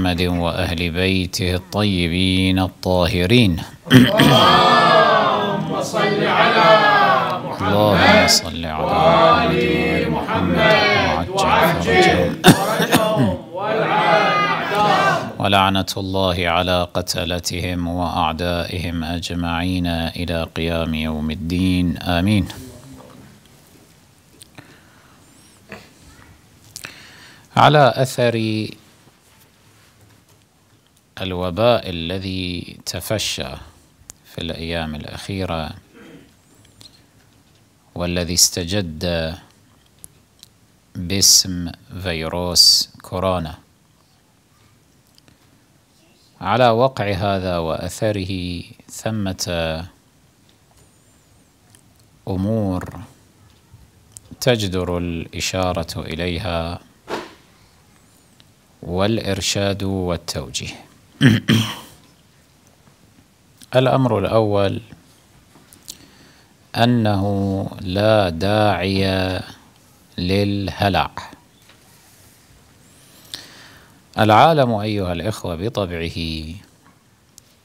محمد وأهل بيته الطيبين الطاهرين اللهم صل على محمد اللهم صل على محمد وعجل ولعنة الله على قتلتهم وأعدائهم أجمعين إلى قيام يوم الدين آمين على أثر الوباء الذي تفشى في الأيام الأخيرة والذي استجد باسم فيروس كورونا على وقع هذا وأثره ثمة أمور تجدر الإشارة إليها والإرشاد والتوجيه الأمر الأول أنه لا داعي للهلع العالم أيها الإخوة بطبعه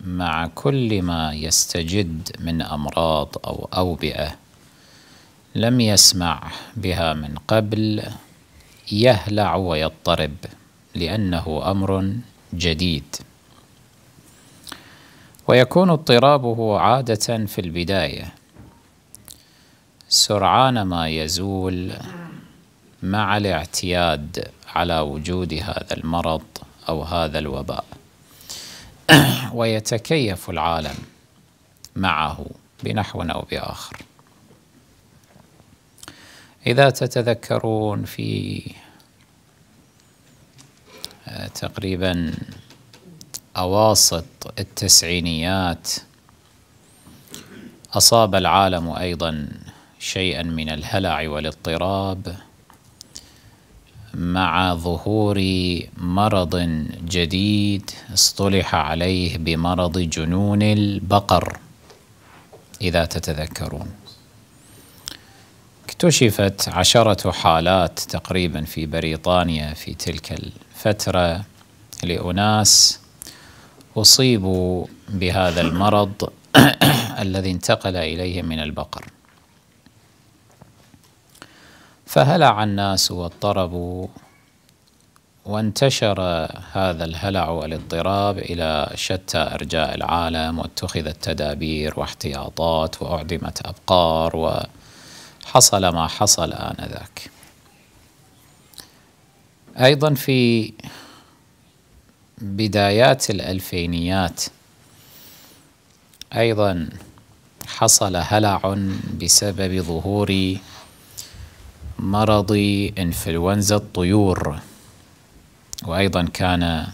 مع كل ما يستجد من أمراض أو أوبئة لم يسمع بها من قبل يهلع ويضطرب لأنه أمر جديد ويكون اضطرابه عادة في البداية سرعان ما يزول مع الاعتياد على وجود هذا المرض أو هذا الوباء ويتكيف العالم معه بنحو أو بآخر إذا تتذكرون في آه، تقريبا أواسط التسعينيات أصاب العالم أيضا شيئا من الهلع والاضطراب مع ظهور مرض جديد اصطلح عليه بمرض جنون البقر إذا تتذكرون اكتشفت عشرة حالات تقريبا في بريطانيا في تلك الفترة لأناس أصيبوا بهذا المرض الذي انتقل إليهم من البقر فهلع الناس واضطربوا وانتشر هذا الهلع والاضطراب إلى شتى أرجاء العالم واتخذت تدابير واحتياطات وأعدمت أبقار وحصل ما حصل آنذاك أيضا في بدايات الألفينيات أيضا حصل هلع بسبب ظهور مرض إنفلونزا الطيور وأيضا كان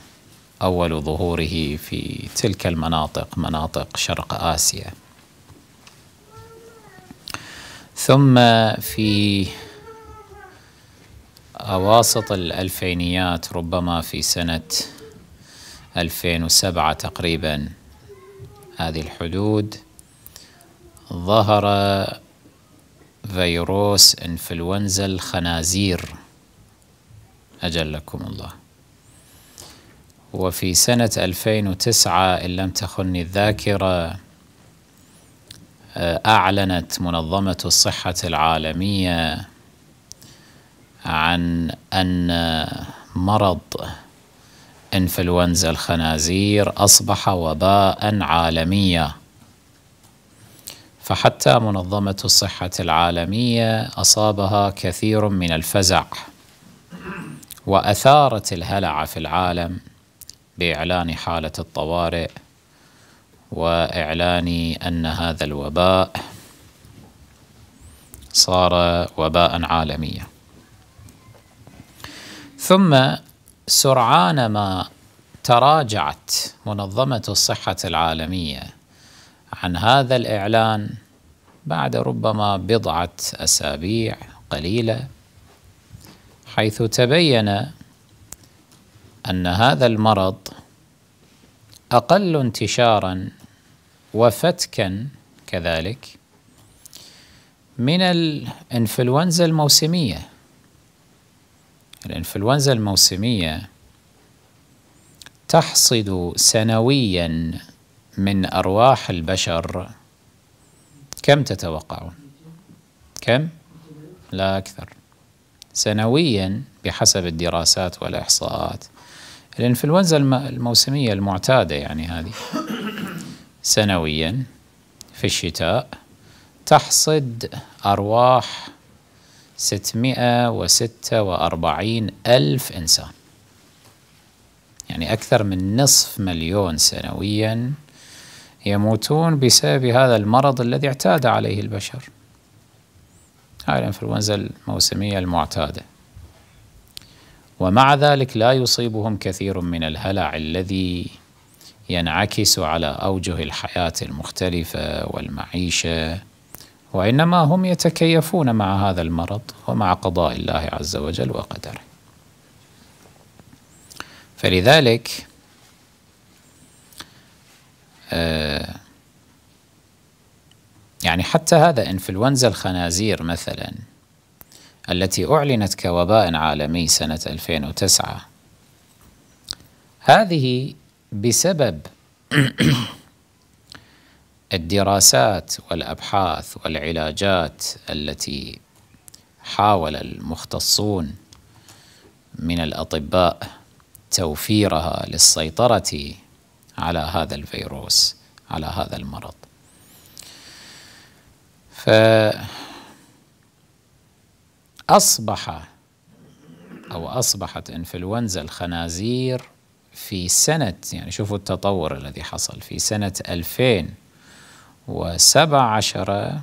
أول ظهوره في تلك المناطق مناطق شرق آسيا ثم في أواسط الألفينيات ربما في سنة 2007 تقريبا هذه الحدود ظهر فيروس انفلونزا الخنازير أجلكم الله وفي سنة 2009 إن لم تخني الذاكرة آه، أعلنت منظمة الصحة العالمية عن أن مرض انفلونزا الخنازير أصبح وباء عالميا فحتى منظمة الصحة العالمية أصابها كثير من الفزع وأثارت الهلع في العالم بإعلان حالة الطوارئ وإعلان أن هذا الوباء صار وباء عالميا ثم سرعان ما تراجعت منظمة الصحة العالمية عن هذا الإعلان بعد ربما بضعة أسابيع قليلة حيث تبين أن هذا المرض أقل انتشارا وفتكا كذلك من الإنفلونزا الموسمية الإنفلونزا الموسمية تحصد سنويا من أرواح البشر كم تتوقعون؟ كم؟ لا أكثر سنويا بحسب الدراسات والإحصاءات الإنفلونزا الموسمية المعتادة يعني هذه سنويا في الشتاء تحصد أرواح ستمائة وستة وأربعين ألف إنسان يعني أكثر من نصف مليون سنويا يموتون بسبب هذا المرض الذي اعتاد عليه البشر هاي الإنفلونزا الموسمية المعتادة ومع ذلك لا يصيبهم كثير من الهلع الذي ينعكس على أوجه الحياة المختلفة والمعيشة وإنما هم يتكيفون مع هذا المرض ومع قضاء الله عز وجل وقدره فلذلك آه، يعني حتى هذا إنفلونزا الخنازير مثلا التي أعلنت كوباء عالمي سنة 2009 هذه بسبب الدراسات والابحاث والعلاجات التي حاول المختصون من الاطباء توفيرها للسيطره على هذا الفيروس على هذا المرض فاصبح او اصبحت انفلونزا الخنازير في سنه يعني شوفوا التطور الذي حصل في سنه 2000 وسبع عشرة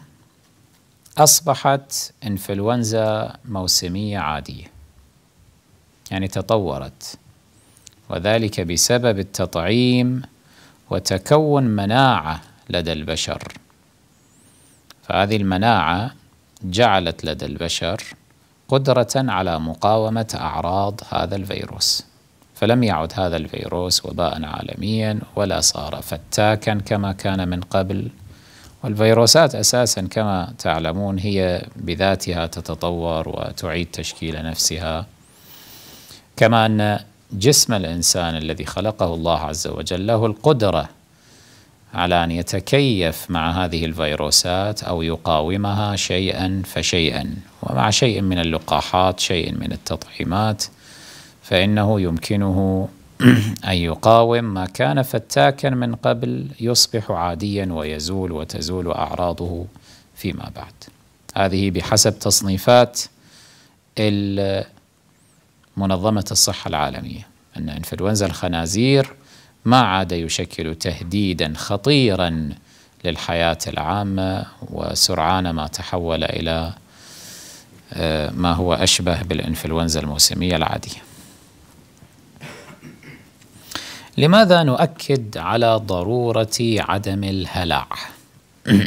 أصبحت إنفلونزا موسمية عادية يعني تطورت وذلك بسبب التطعيم وتكون مناعة لدى البشر فهذه المناعة جعلت لدى البشر قدرة على مقاومة أعراض هذا الفيروس فلم يعد هذا الفيروس وباء عالميا ولا صار فتاكا كما كان من قبل والفيروسات أساسا كما تعلمون هي بذاتها تتطور وتعيد تشكيل نفسها كما أن جسم الإنسان الذي خلقه الله عز وجل له القدرة على أن يتكيف مع هذه الفيروسات أو يقاومها شيئا فشيئا ومع شيء من اللقاحات شيء من التطعيمات فإنه يمكنه أن يقاوم ما كان فتاكا من قبل يصبح عاديا ويزول وتزول أعراضه فيما بعد هذه بحسب تصنيفات منظمة الصحة العالمية أن إنفلونزا الخنازير ما عاد يشكل تهديدا خطيرا للحياة العامة وسرعان ما تحول إلى آه، ما هو أشبه بالإنفلونزا الموسمية العادية لماذا نؤكد على ضرورة عدم الهلع؟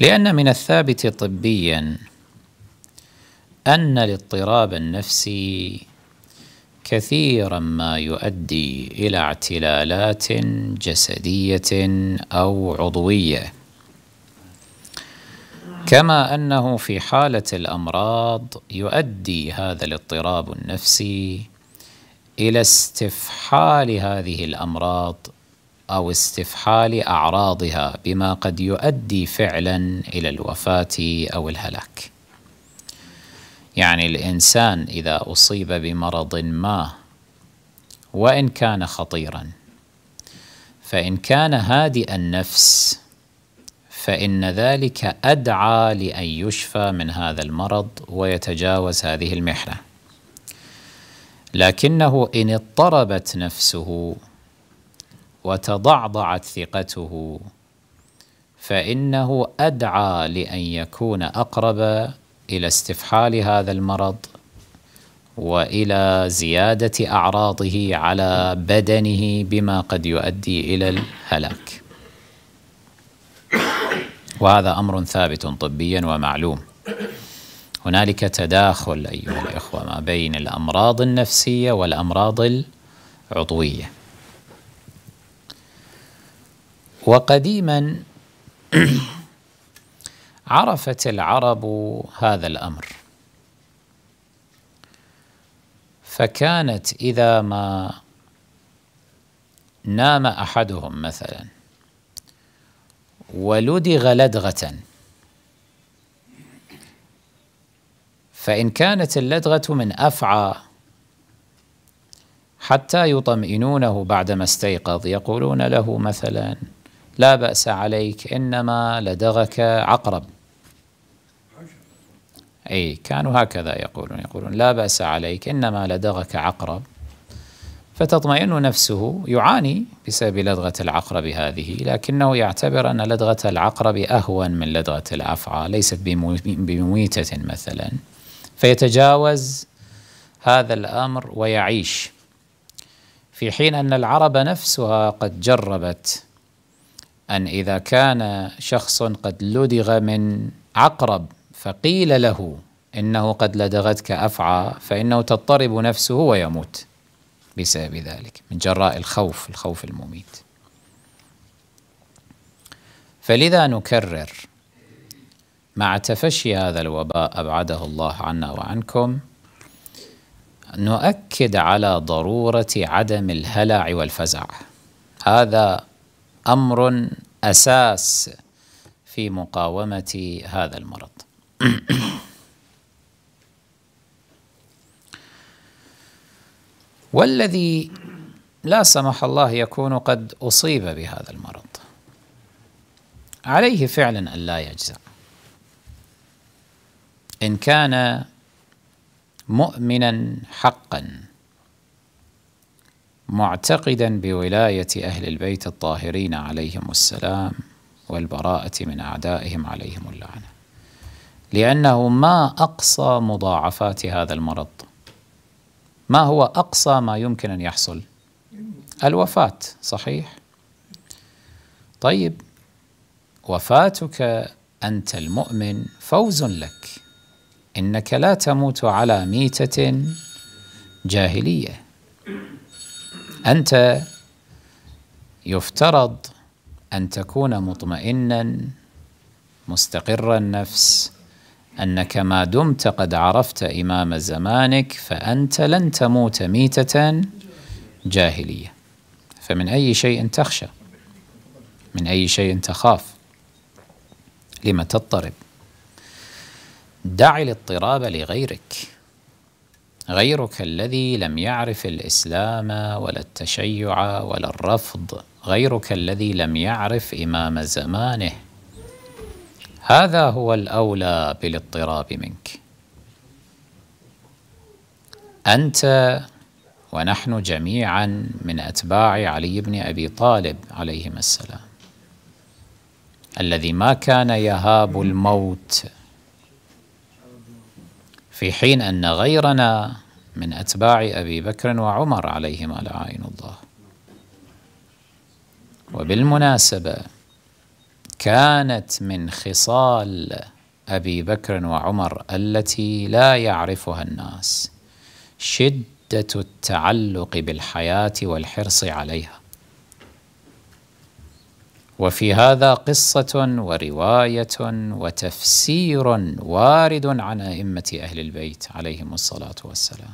لأن من الثابت طبيا أن الاضطراب النفسي كثيرا ما يؤدي إلى اعتلالات جسدية أو عضوية كما أنه في حالة الأمراض يؤدي هذا الاضطراب النفسي الى استفحال هذه الامراض او استفحال اعراضها بما قد يؤدي فعلا الى الوفاه او الهلاك يعني الانسان اذا اصيب بمرض ما وان كان خطيرا فان كان هادئ النفس فان ذلك ادعى لان يشفى من هذا المرض ويتجاوز هذه المحنه لكنه إن اضطربت نفسه وتضعضعت ثقته فإنه أدعى لأن يكون أقرب إلى استفحال هذا المرض وإلى زيادة أعراضه على بدنه بما قد يؤدي إلى الهلاك وهذا أمر ثابت طبيا ومعلوم هنالك تداخل أيها الإخوة ما بين الأمراض النفسية والأمراض العضوية وقديما عرفت العرب هذا الأمر فكانت إذا ما نام أحدهم مثلا ولدغ لدغة فإن كانت اللدغة من أفعى حتى يطمئنونه بعدما استيقظ يقولون له مثلا لا بأس عليك إنما لدغك عقرب أي كانوا هكذا يقولون يقولون لا بأس عليك إنما لدغك عقرب فتطمئن نفسه يعاني بسبب لدغة العقرب هذه لكنه يعتبر أن لدغة العقرب أهون من لدغة الأفعى ليست بمويتة مثلا فيتجاوز هذا الامر ويعيش في حين ان العرب نفسها قد جربت ان اذا كان شخص قد لدغ من عقرب فقيل له انه قد لدغتك افعى فانه تضطرب نفسه ويموت بسبب ذلك من جراء الخوف الخوف المميت فلذا نكرر مع تفشي هذا الوباء أبعده الله عنا وعنكم نؤكد على ضرورة عدم الهلع والفزع هذا أمر أساس في مقاومة هذا المرض والذي لا سمح الله يكون قد أصيب بهذا المرض عليه فعلا أن لا يجزع إن كان مؤمنا حقا معتقدا بولاية أهل البيت الطاهرين عليهم السلام والبراءة من أعدائهم عليهم اللعنة لأنه ما أقصى مضاعفات هذا المرض ما هو أقصى ما يمكن أن يحصل الوفاة صحيح طيب وفاتك أنت المؤمن فوز لك إنك لا تموت على ميتة جاهلية أنت يفترض أن تكون مطمئنا مستقر النفس أنك ما دمت قد عرفت إمام زمانك فأنت لن تموت ميتة جاهلية فمن أي شيء تخشى من أي شيء تخاف لم تضطرب دع الاضطراب لغيرك غيرك الذي لم يعرف الإسلام ولا التشيع ولا الرفض غيرك الذي لم يعرف إمام زمانه هذا هو الأولى بالاضطراب منك أنت ونحن جميعا من أتباع علي بن أبي طالب عليهما السلام الذي ما كان يهاب الموت في حين أن غيرنا من أتباع أبي بكر وعمر عليهما لعائن الله وبالمناسبة كانت من خصال أبي بكر وعمر التي لا يعرفها الناس شدة التعلق بالحياة والحرص عليها وفي هذا قصة ورواية وتفسير وارد عن أئمة أهل البيت عليهم الصلاة والسلام.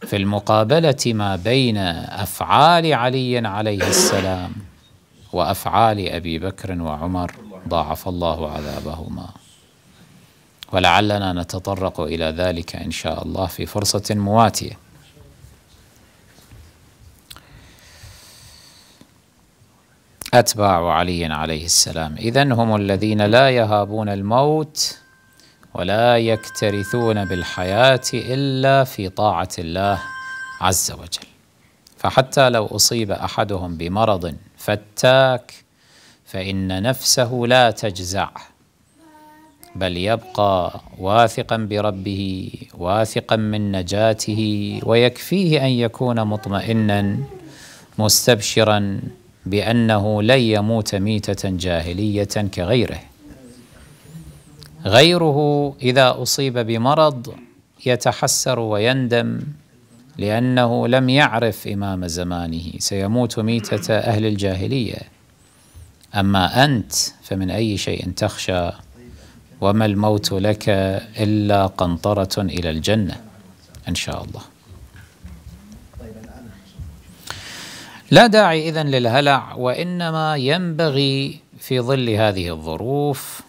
في المقابلة ما بين أفعال علي عليه السلام وأفعال أبي بكر وعمر ضاعف الله عذابهما. ولعلنا نتطرق إلى ذلك إن شاء الله في فرصة مواتية. أتباع علي عليه السلام إذا هم الذين لا يهابون الموت ولا يكترثون بالحياة إلا في طاعة الله عز وجل فحتى لو أصيب أحدهم بمرض فتاك فإن نفسه لا تجزع بل يبقى واثقا بربه واثقا من نجاته ويكفيه أن يكون مطمئنا مستبشرا بأنه لن يموت ميتة جاهلية كغيره غيره إذا أصيب بمرض يتحسر ويندم لأنه لم يعرف إمام زمانه سيموت ميتة أهل الجاهلية أما أنت فمن أي شيء تخشى وما الموت لك إلا قنطرة إلى الجنة إن شاء الله لا داعي اذا للهلع وإنما ينبغي في ظل هذه الظروف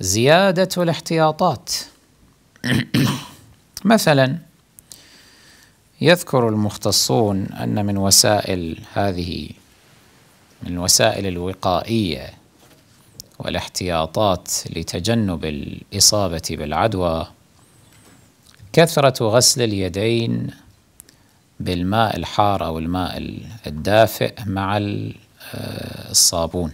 زيادة الاحتياطات مثلا يذكر المختصون أن من وسائل هذه من وسائل الوقائية والاحتياطات لتجنب الإصابة بالعدوى كثرة غسل اليدين بالماء الحار أو الماء الدافئ مع آه، الصابون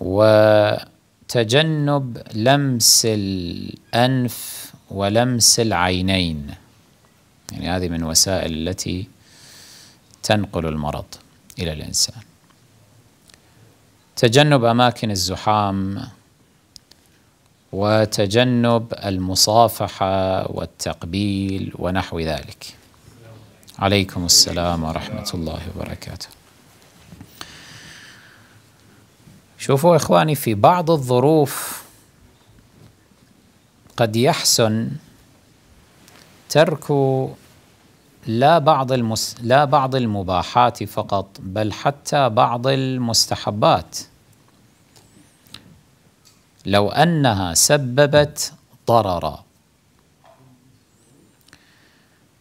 وتجنب لمس الأنف ولمس العينين يعني هذه من وسائل التي تنقل المرض إلى الإنسان تجنب أماكن الزحام وتجنب المصافحة والتقبيل ونحو ذلك عليكم السلام ورحمة الله وبركاته شوفوا إخواني في بعض الظروف قد يحسن ترك لا بعض المس... لا بعض المباحات فقط بل حتى بعض المستحبات لو أنها سببت ضررا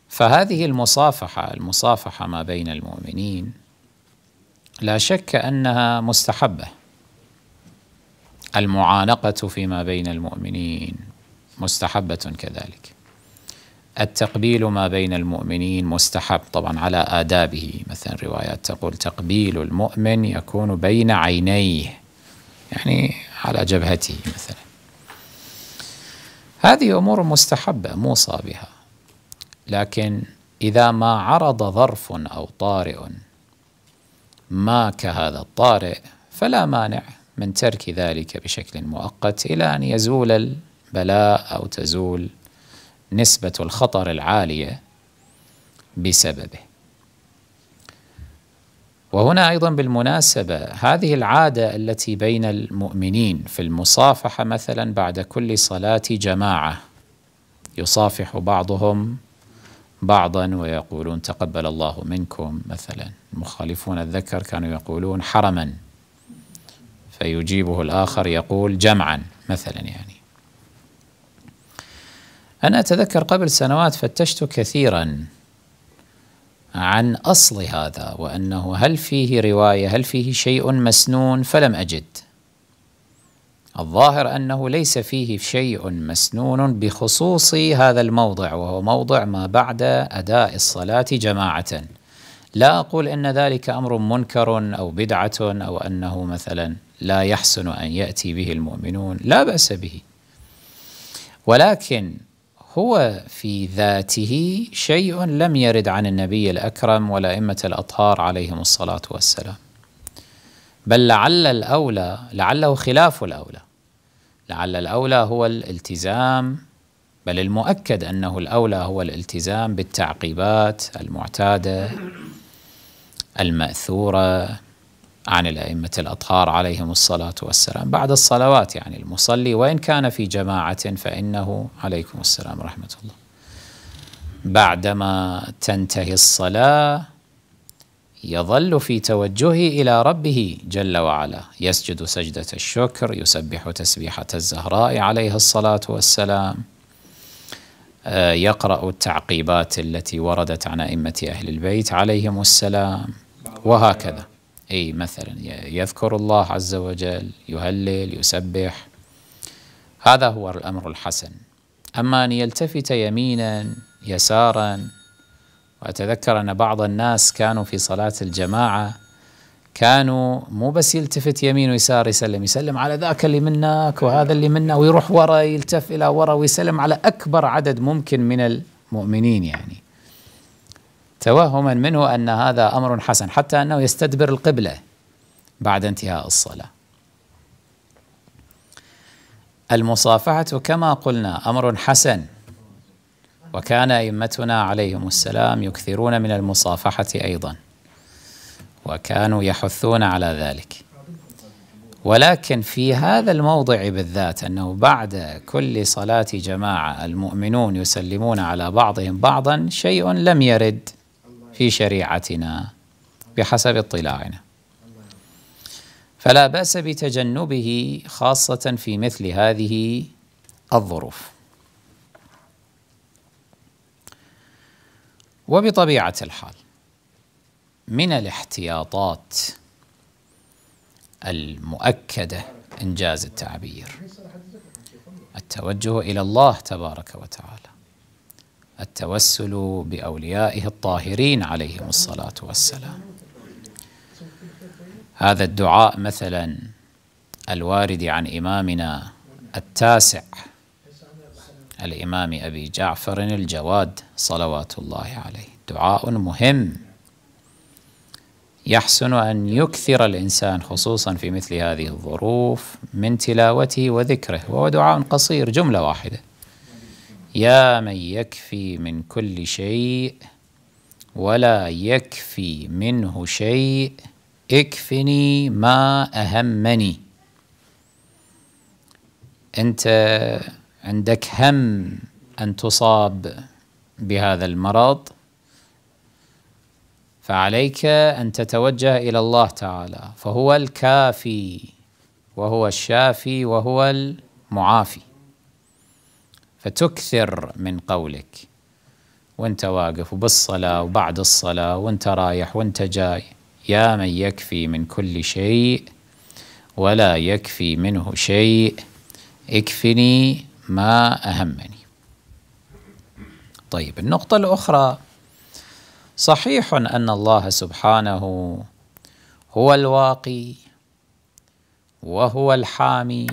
فهذه المصافحة المصافحة ما بين المؤمنين لا شك أنها مستحبة المعانقة فيما بين المؤمنين مستحبة كذلك التقبيل ما بين المؤمنين مستحب طبعا على آدابه مثلا روايات تقول تقبيل المؤمن يكون بين عينيه يعني على جبهته مثلا هذه أمور مستحبة موصى بها لكن إذا ما عرض ظرف أو طارئ ما كهذا الطارئ فلا مانع من ترك ذلك بشكل مؤقت إلى أن يزول البلاء أو تزول نسبة الخطر العالية بسببه وهنا ايضا بالمناسبه هذه العاده التي بين المؤمنين في المصافحه مثلا بعد كل صلاه جماعه يصافح بعضهم بعضا ويقولون تقبل الله منكم مثلا المخالفون الذكر كانوا يقولون حرما فيجيبه الاخر يقول جمعا مثلا يعني انا اتذكر قبل سنوات فتشت كثيرا عن أصل هذا وأنه هل فيه رواية هل فيه شيء مسنون فلم أجد الظاهر أنه ليس فيه شيء مسنون بخصوص هذا الموضع وهو موضع ما بعد أداء الصلاة جماعة لا أقول أن ذلك أمر منكر أو بدعة أو أنه مثلا لا يحسن أن يأتي به المؤمنون لا بأس به ولكن هو في ذاته شيء لم يرد عن النبي الأكرم والأئمة الأطهار عليهم الصلاة والسلام بل لعل الأولى لعله خلاف الأولى لعل الأولى هو الالتزام بل المؤكد أنه الأولى هو الالتزام بالتعقيبات المعتادة المأثورة عن الأئمة الأطهار عليهم الصلاة والسلام بعد الصلوات يعني المصلي وإن كان في جماعة فإنه عليكم السلام ورحمة الله بعدما تنتهي الصلاة يظل في توجهه إلى ربه جل وعلا يسجد سجدة الشكر يسبح تسبيحة الزهراء عليه الصلاة والسلام آه، يقرأ التعقيبات التي وردت عن أئمة أهل البيت عليهم السلام وهكذا أي مثلا يذكر الله عز وجل يهلل يسبح هذا هو الأمر الحسن أما أن يلتفت يمينا يسارا وأتذكر أن بعض الناس كانوا في صلاة الجماعة كانوا مو بس يلتفت يمين ويسار يسلم يسلم على ذاك اللي منك وهذا اللي منه ويروح ورا يلتف إلى ورا ويسلم على أكبر عدد ممكن من المؤمنين يعني توهما منه ان هذا امر حسن حتى انه يستدبر القبله بعد انتهاء الصلاه. المصافحه كما قلنا امر حسن وكان ائمتنا عليهم السلام يكثرون من المصافحه ايضا وكانوا يحثون على ذلك. ولكن في هذا الموضع بالذات انه بعد كل صلاه جماعه المؤمنون يسلمون على بعضهم بعضا شيء لم يرد في شريعتنا بحسب اطلاعنا فلا باس بتجنبه خاصه في مثل هذه الظروف وبطبيعه الحال من الاحتياطات المؤكده انجاز التعبير التوجه الى الله تبارك وتعالى التوسل باوليائه الطاهرين عليهم الصلاه والسلام هذا الدعاء مثلا الوارد عن امامنا التاسع الامام ابي جعفر الجواد صلوات الله عليه دعاء مهم يحسن ان يكثر الانسان خصوصا في مثل هذه الظروف من تلاوته وذكره وهو دعاء قصير جمله واحده يا من يكفي من كل شيء ولا يكفي منه شيء اكفني ما أهمني أنت عندك هم أن تصاب بهذا المرض فعليك أن تتوجه إلى الله تعالى فهو الكافي وهو الشافي وهو المعافي فتكثر من قولك وانت واقف وبالصلاة وبعد الصلاة وانت رايح وانت جاي يا من يكفي من كل شيء ولا يكفي منه شيء اكفني ما أهمني طيب النقطة الأخرى صحيح أن الله سبحانه هو الواقي وهو الحامي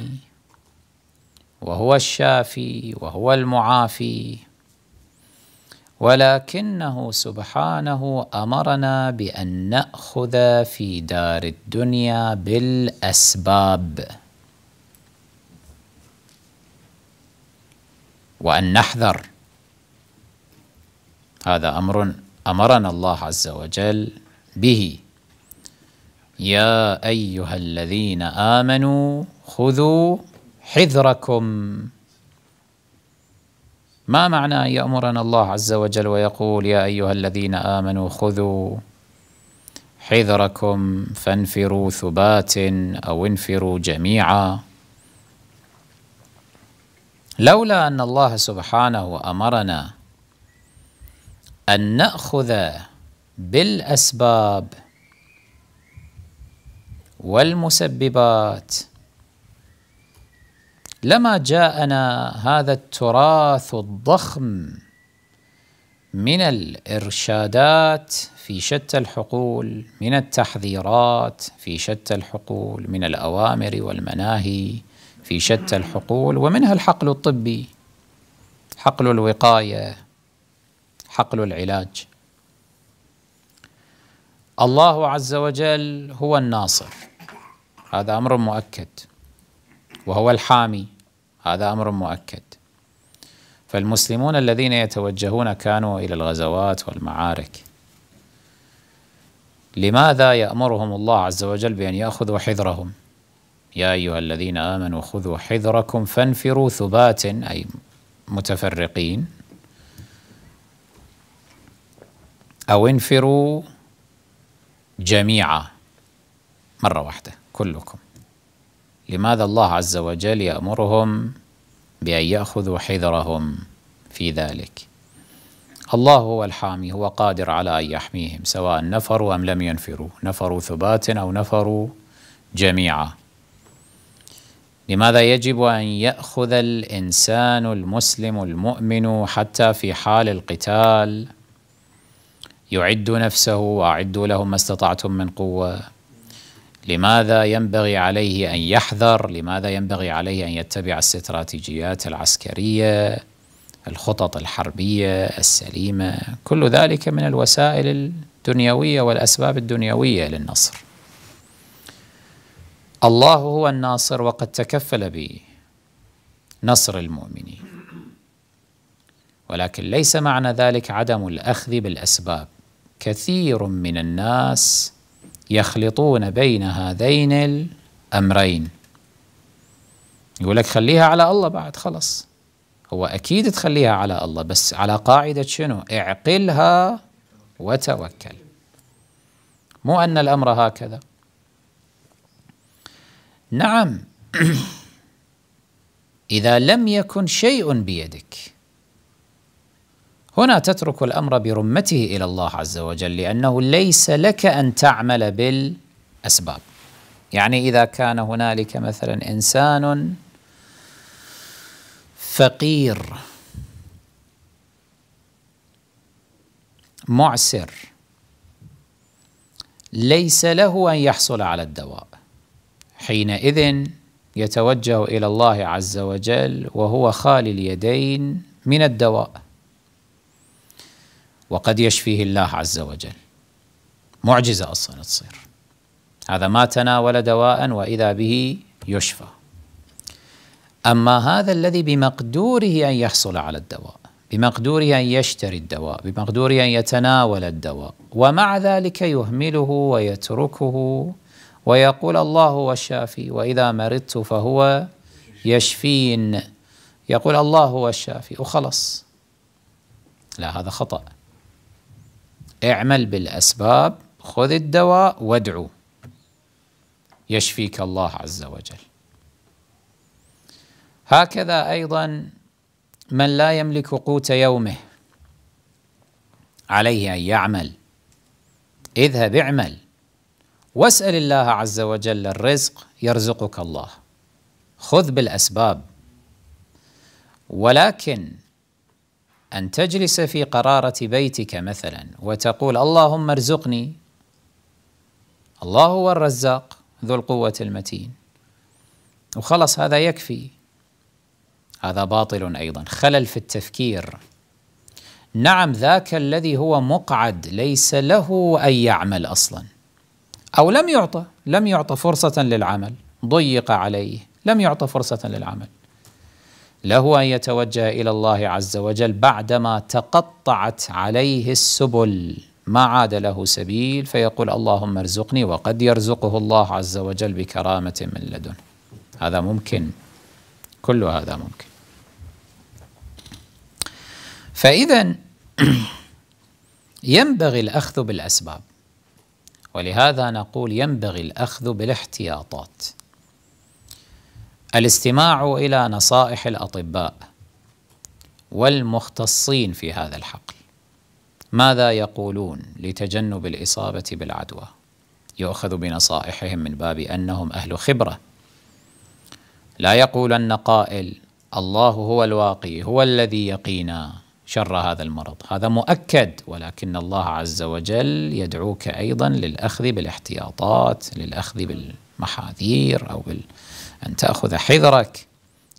وهو الشافي وهو المعافي ولكنه سبحانه امرنا بان ناخذ في دار الدنيا بالاسباب وان نحذر هذا امر امرنا الله عز وجل به يا ايها الذين امنوا خذوا حذركم ما معنى أن يأمرنا الله عز وجل ويقول يا أيها الذين آمنوا خذوا حذركم فانفروا ثبات أو انفروا جميعا لولا أن الله سبحانه أمرنا أن نأخذ بالأسباب والمسببات لما جاءنا هذا التراث الضخم من الارشادات في شتى الحقول من التحذيرات في شتى الحقول من الاوامر والمناهي في شتى الحقول ومنها الحقل الطبي حقل الوقايه حقل العلاج الله عز وجل هو الناصر هذا امر مؤكد وهو الحامي هذا أمر مؤكد فالمسلمون الذين يتوجهون كانوا إلى الغزوات والمعارك لماذا يأمرهم الله عز وجل بأن يأخذوا حذرهم يا أيها الذين آمنوا خذوا حذركم فانفروا ثبات أي متفرقين أو انفروا جميعا مرة واحدة كلكم لماذا الله عز وجل يأمرهم بأن يأخذوا حذرهم في ذلك الله هو الحامي هو قادر على أن يحميهم سواء نفروا أم لم ينفروا نفروا ثبات أو نفروا جميعا لماذا يجب أن يأخذ الإنسان المسلم المؤمن حتى في حال القتال يعد نفسه وأعدوا لهم ما استطعتم من قوة لماذا ينبغي عليه ان يحذر لماذا ينبغي عليه ان يتبع الاستراتيجيات العسكريه الخطط الحربيه السليمه كل ذلك من الوسائل الدنيويه والاسباب الدنيويه للنصر الله هو الناصر وقد تكفل بنصر المؤمنين ولكن ليس معنى ذلك عدم الاخذ بالاسباب كثير من الناس يخلطون بين هذين الأمرين يقول لك خليها على الله بعد خلص هو أكيد تخليها على الله بس على قاعدة شنو اعقلها وتوكل مو أن الأمر هكذا نعم إذا لم يكن شيء بيدك هنا تترك الامر برمته الى الله عز وجل لانه ليس لك ان تعمل بالاسباب يعني اذا كان هنالك مثلا انسان فقير معسر ليس له ان يحصل على الدواء حينئذ يتوجه الى الله عز وجل وهو خالي اليدين من الدواء وقد يشفيه الله عز وجل معجزة أصلا تصير هذا ما تناول دواء وإذا به يشفى أما هذا الذي بمقدوره أن يحصل على الدواء بمقدوره أن يشتري الدواء بمقدوره أن يتناول الدواء ومع ذلك يهمله ويتركه ويقول الله هو الشافي وإذا مرضت فهو يشفين يقول الله هو الشافي وخلص لا هذا خطأ اعمل بالأسباب خذ الدواء وادعو يشفيك الله عز وجل هكذا أيضا من لا يملك قوت يومه عليه أن يعمل اذهب اعمل واسأل الله عز وجل الرزق يرزقك الله خذ بالأسباب ولكن أن تجلس في قرارة بيتك مثلا وتقول اللهم ارزقني الله هو الرزاق ذو القوة المتين وخلص هذا يكفي هذا باطل أيضا خلل في التفكير نعم ذاك الذي هو مقعد ليس له أن يعمل أصلا أو لم يعطى لم يعطى فرصة للعمل ضيق عليه لم يعطى فرصة للعمل له ان يتوجه الى الله عز وجل بعدما تقطعت عليه السبل ما عاد له سبيل فيقول اللهم ارزقني وقد يرزقه الله عز وجل بكرامه من لدنه هذا ممكن كل هذا ممكن فاذا ينبغي الاخذ بالاسباب ولهذا نقول ينبغي الاخذ بالاحتياطات الاستماع إلى نصائح الأطباء والمختصين في هذا الحقل ماذا يقولون لتجنب الإصابة بالعدوى يؤخذ بنصائحهم من باب أنهم أهل خبرة لا يقول أن قائل الله هو الواقي هو الذي يقينا شر هذا المرض هذا مؤكد ولكن الله عز وجل يدعوك أيضا للأخذ بالاحتياطات للأخذ بالمحاذير أو بالمحاذير أن تأخذ حذرك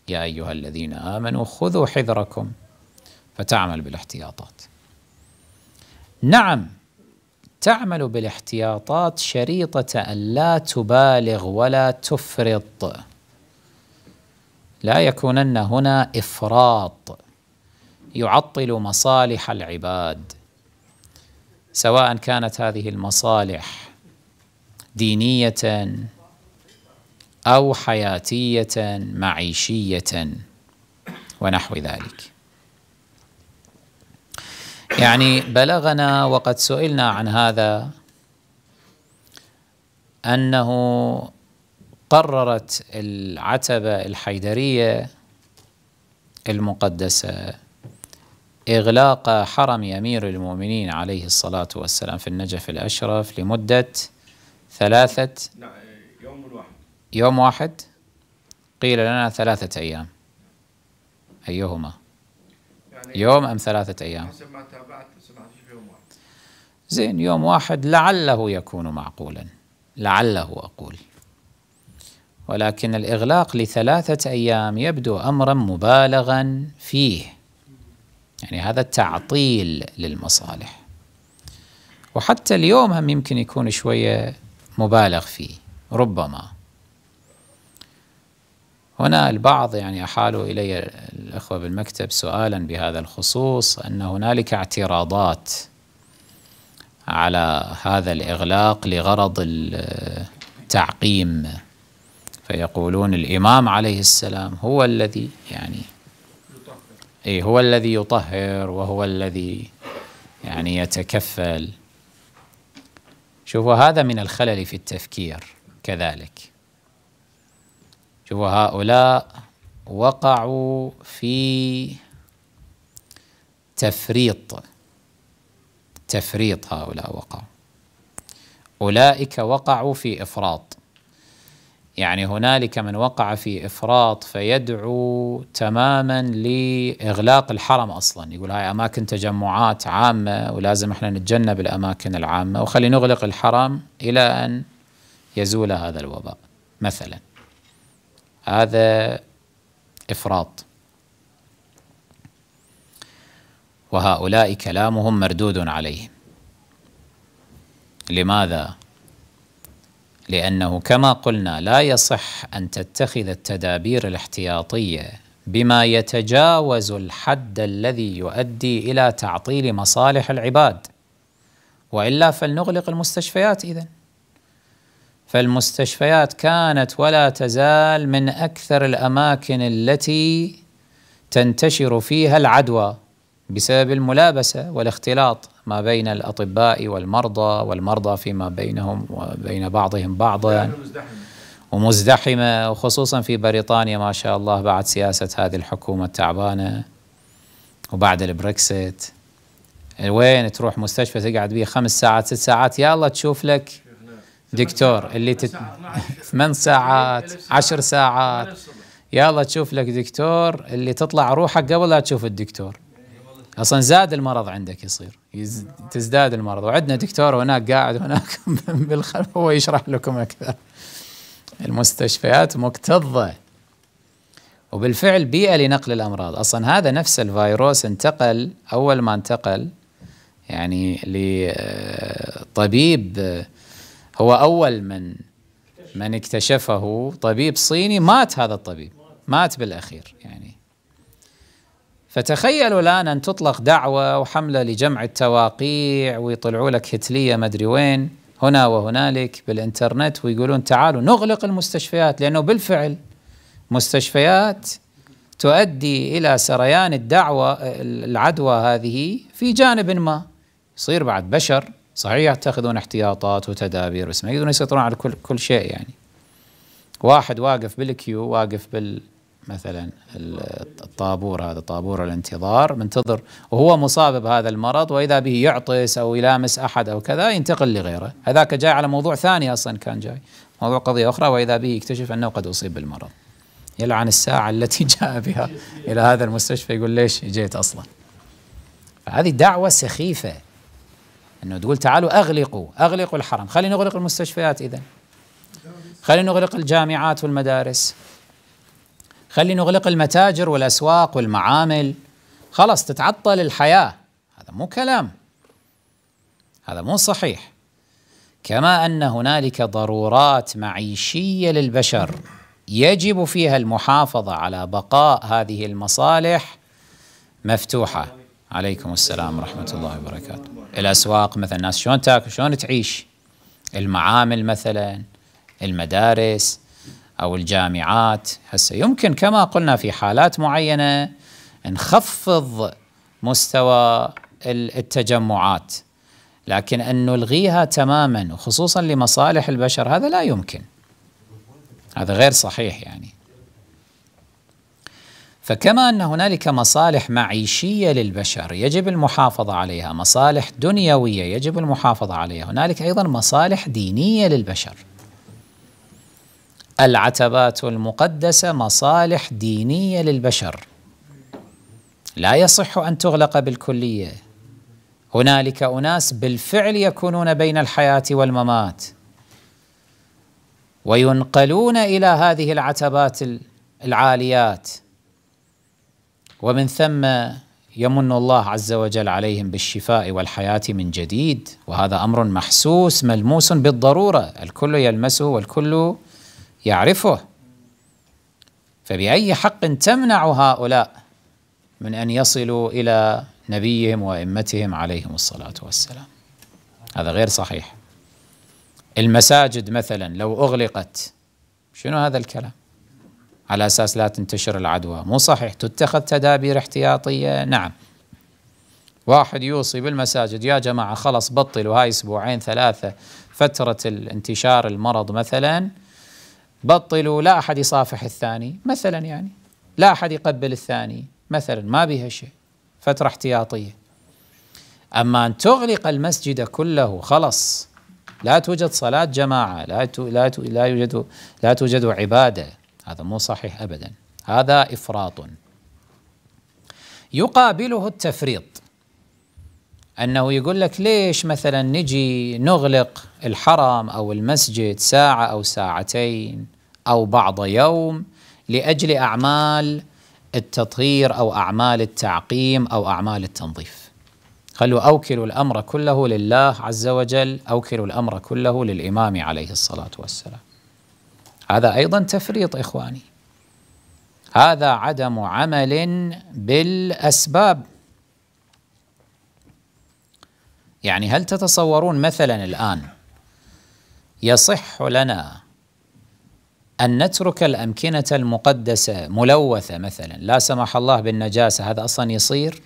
يا أيها الذين آمنوا خذوا حذركم فتعمل بالاحتياطات نعم تعمل بالاحتياطات شريطة أن لا تبالغ ولا تفرط لا يكونن هنا إفراط يعطل مصالح العباد سواء كانت هذه المصالح دينية أو حياتية معيشية ونحو ذلك يعني بلغنا وقد سئلنا عن هذا أنه قررت العتبة الحيدرية المقدسة إغلاق حرم أمير المؤمنين عليه الصلاة والسلام في النجف الأشرف لمدة ثلاثة نعم. يوم واحد قيل لنا ثلاثة أيام أيهما يعني يوم أم ثلاثة أيام حسب ما تابعت يوم واحد زين يوم واحد لعله يكون معقولا لعله أقول ولكن الإغلاق لثلاثة أيام يبدو أمرا مبالغا فيه يعني هذا تعطيل للمصالح وحتى اليوم هم يمكن يكون شوية مبالغ فيه ربما هنا البعض يعني أحالوا إلي الأخوة بالمكتب سؤالا بهذا الخصوص أن هنالك اعتراضات على هذا الإغلاق لغرض التعقيم فيقولون الإمام عليه السلام هو الذي يعني أي هو الذي يطهر وهو الذي يعني يتكفل شوفوا هذا من الخلل في التفكير كذلك شوفوا هؤلاء وقعوا في تفريط تفريط هؤلاء وقعوا أولئك وقعوا في إفراط يعني هنالك من وقع في إفراط فيدعو تماما لإغلاق الحرم أصلا يقول هاي أماكن تجمعات عامة ولازم احنا نتجنب الأماكن العامة وخلي نغلق الحرم إلى أن يزول هذا الوباء مثلا هذا افراط وهؤلاء كلامهم مردود عليهم لماذا لانه كما قلنا لا يصح ان تتخذ التدابير الاحتياطيه بما يتجاوز الحد الذي يؤدي الى تعطيل مصالح العباد والا فلنغلق المستشفيات اذن فالمستشفيات كانت ولا تزال من اكثر الاماكن التي تنتشر فيها العدوى بسبب الملابسه والاختلاط ما بين الاطباء والمرضى والمرضى فيما بينهم وبين بعضهم بعضا ومزدحمه وخصوصا في بريطانيا ما شاء الله بعد سياسه هذه الحكومه التعبانه وبعد البريكسيت وين تروح مستشفى تقعد به خمس ساعات ست ساعات الله تشوف لك دكتور اللي تت... ثمان ساعات عشر ساعات يلا تشوف لك دكتور اللي تطلع روحك قبل لا تشوف الدكتور اصلا زاد المرض عندك يصير يز... تزداد المرض وعندنا دكتور هناك قاعد هناك بالخلف هو يشرح لكم اكثر المستشفيات مكتظه وبالفعل بيئه لنقل الامراض اصلا هذا نفس الفيروس انتقل اول ما انتقل يعني لطبيب آه، آه، هو أول من من اكتشفه طبيب صيني مات هذا الطبيب مات بالأخير يعني فتخيلوا الآن أن تطلق دعوة وحملة لجمع التواقيع ويطلعوا لك هتلية مدري وين هنا وهنالك بالإنترنت ويقولون تعالوا نغلق المستشفيات لأنه بالفعل مستشفيات تؤدي إلى سريان الدعوة العدوى هذه في جانب ما يصير بعد بشر صحيح يتخذون احتياطات وتدابير بس ما يقدرون يسيطرون على كل كل شيء يعني واحد واقف بالكيو واقف بال مثلا الطابور هذا طابور الانتظار منتظر وهو مصاب بهذا المرض واذا به يعطس او يلامس احد او كذا ينتقل لغيره، هذاك جاي على موضوع ثاني اصلا كان جاي، موضوع قضيه اخرى واذا به يكتشف انه قد اصيب بالمرض. يلعن الساعه التي جاء بها الى هذا المستشفى يقول ليش جيت اصلا؟ فهذه دعوه سخيفه انه تقول تعالوا اغلقوا اغلقوا الحرم خلينا نغلق المستشفيات اذا خلينا نغلق الجامعات والمدارس خلينا نغلق المتاجر والاسواق والمعامل خلاص تتعطل الحياه هذا مو كلام هذا مو صحيح كما ان هنالك ضرورات معيشيه للبشر يجب فيها المحافظه على بقاء هذه المصالح مفتوحه عليكم السلام ورحمة الله وبركاته الأسواق مثلا الناس شلون تاكل شلون تعيش المعامل مثلا المدارس أو الجامعات هسه يمكن كما قلنا في حالات معينة نخفض مستوى التجمعات لكن أن نلغيها تماما وخصوصا لمصالح البشر هذا لا يمكن هذا غير صحيح يعني فكما ان هنالك مصالح معيشيه للبشر يجب المحافظه عليها، مصالح دنيويه يجب المحافظه عليها، هنالك ايضا مصالح دينيه للبشر. العتبات المقدسه مصالح دينيه للبشر. لا يصح ان تغلق بالكليه. هنالك اناس بالفعل يكونون بين الحياه والممات. وينقلون الى هذه العتبات العاليات. ومن ثم يمن الله عز وجل عليهم بالشفاء والحياه من جديد وهذا امر محسوس ملموس بالضروره الكل يلمسه والكل يعرفه فباي حق تمنع هؤلاء من ان يصلوا الى نبيهم وائمتهم عليهم الصلاه والسلام هذا غير صحيح المساجد مثلا لو اغلقت شنو هذا الكلام على اساس لا تنتشر العدوى مو صحيح تتخذ تدابير احتياطيه نعم واحد يوصي بالمساجد يا جماعه خلص بطلوا هاي اسبوعين ثلاثه فتره الانتشار المرض مثلا بطلوا لا احد يصافح الثاني مثلا يعني لا احد يقبل الثاني مثلا ما بها شيء فتره احتياطيه اما ان تغلق المسجد كله خلص لا توجد صلاه جماعه لا تو لا تو لا يوجد لا توجد عباده هذا مو صحيح ابدا هذا افراط يقابله التفريط انه يقول لك ليش مثلا نجي نغلق الحرم او المسجد ساعه او ساعتين او بعض يوم لاجل اعمال التطهير او اعمال التعقيم او اعمال التنظيف. خلوا اوكلوا الامر كله لله عز وجل، اوكلوا الامر كله للامام عليه الصلاه والسلام. هذا ايضا تفريط اخواني هذا عدم عمل بالاسباب يعني هل تتصورون مثلا الان يصح لنا ان نترك الامكنه المقدسه ملوثه مثلا لا سمح الله بالنجاسه هذا اصلا يصير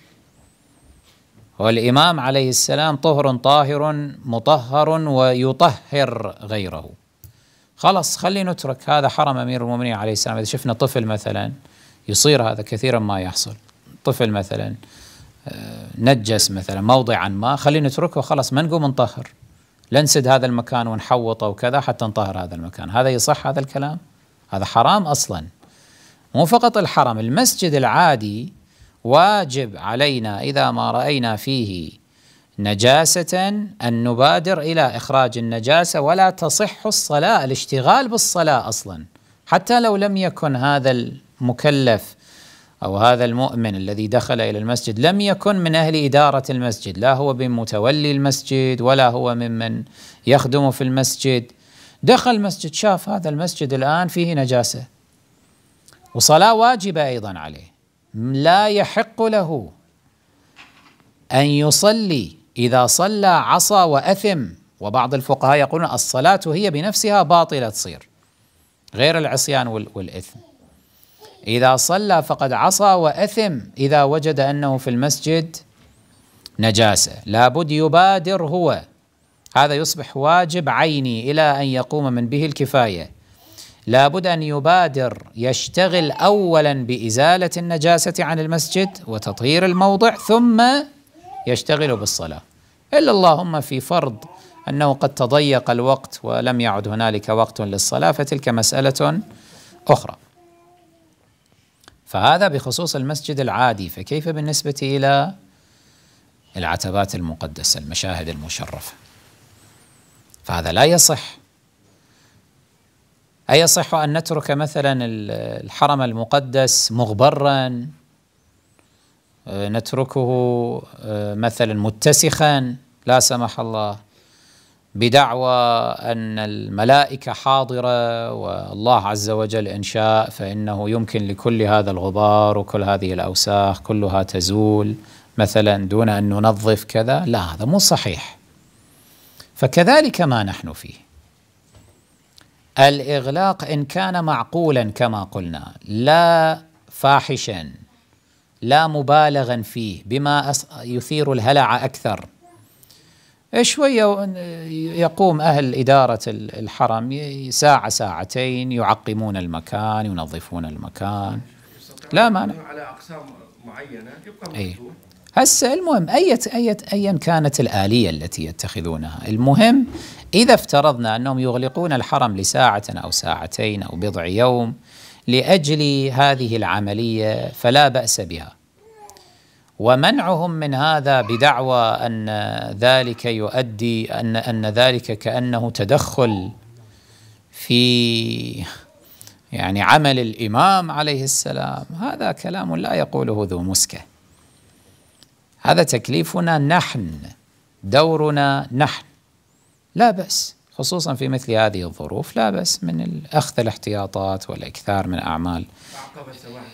والامام عليه السلام طهر طاهر مطهر ويطهر غيره خلاص خلي نترك هذا حرم امير المؤمنين عليه السلام اذا شفنا طفل مثلا يصير هذا كثيرا ما يحصل طفل مثلا آه، نجس مثلا موضعا ما خلينا نتركه خلاص ما نقوم نطهر لا نسد هذا المكان ونحوطه وكذا حتى نطهر هذا المكان هذا يصح هذا الكلام هذا حرام اصلا مو فقط الحرم المسجد العادي واجب علينا اذا ما راينا فيه نجاسة أن نبادر إلى إخراج النجاسة ولا تصح الصلاة الاشتغال بالصلاة أصلا حتى لو لم يكن هذا المكلف أو هذا المؤمن الذي دخل إلى المسجد لم يكن من أهل إدارة المسجد لا هو بمتولي المسجد ولا هو ممن يخدم في المسجد دخل المسجد شاف هذا المسجد الآن فيه نجاسة وصلاة واجبة أيضا عليه لا يحق له أن يصلي إذا صلى عصى وأثم وبعض الفقهاء يقولون الصلاة هي بنفسها باطلة تصير غير العصيان والإثم إذا صلى فقد عصى وأثم إذا وجد أنه في المسجد نجاسة لابد يبادر هو هذا يصبح واجب عيني إلى أن يقوم من به الكفاية لابد أن يبادر يشتغل أولا بإزالة النجاسة عن المسجد وتطهير الموضع ثم يشتغل بالصلاة إلا اللهم في فرض أنه قد تضيق الوقت ولم يعد هنالك وقت للصلاة فتلك مسألة أخرى فهذا بخصوص المسجد العادي فكيف بالنسبة إلى العتبات المقدسة المشاهد المشرفة فهذا لا يصح أيصح أن نترك مثلا الحرم المقدس مغبرا نتركه آه، مثلا متسخا لا سمح الله بدعوى ان الملائكه حاضره والله عز وجل ان شاء فانه يمكن لكل هذا الغبار وكل هذه الاوساخ كلها تزول مثلا دون ان ننظف كذا لا هذا مو صحيح فكذلك ما نحن فيه الاغلاق ان كان معقولا كما قلنا لا فاحشا لا مبالغا فيه بما يثير الهلع أكثر شوية يقوم أهل إدارة الحرم ساعة ساعتين يعقمون المكان ينظفون المكان لا مانع على أقسام معينة يبقى أي. هسه المهم اي اي أيا كانت الآلية التي يتخذونها المهم إذا افترضنا أنهم يغلقون الحرم لساعة أو ساعتين أو بضع يوم لاجل هذه العمليه فلا باس بها ومنعهم من هذا بدعوى ان ذلك يؤدي ان ان ذلك كانه تدخل في يعني عمل الامام عليه السلام هذا كلام لا يقوله ذو مسكه هذا تكليفنا نحن دورنا نحن لا باس خصوصا في مثل هذه الظروف لا بأس من أخذ الاحتياطات والإكثار من أعمال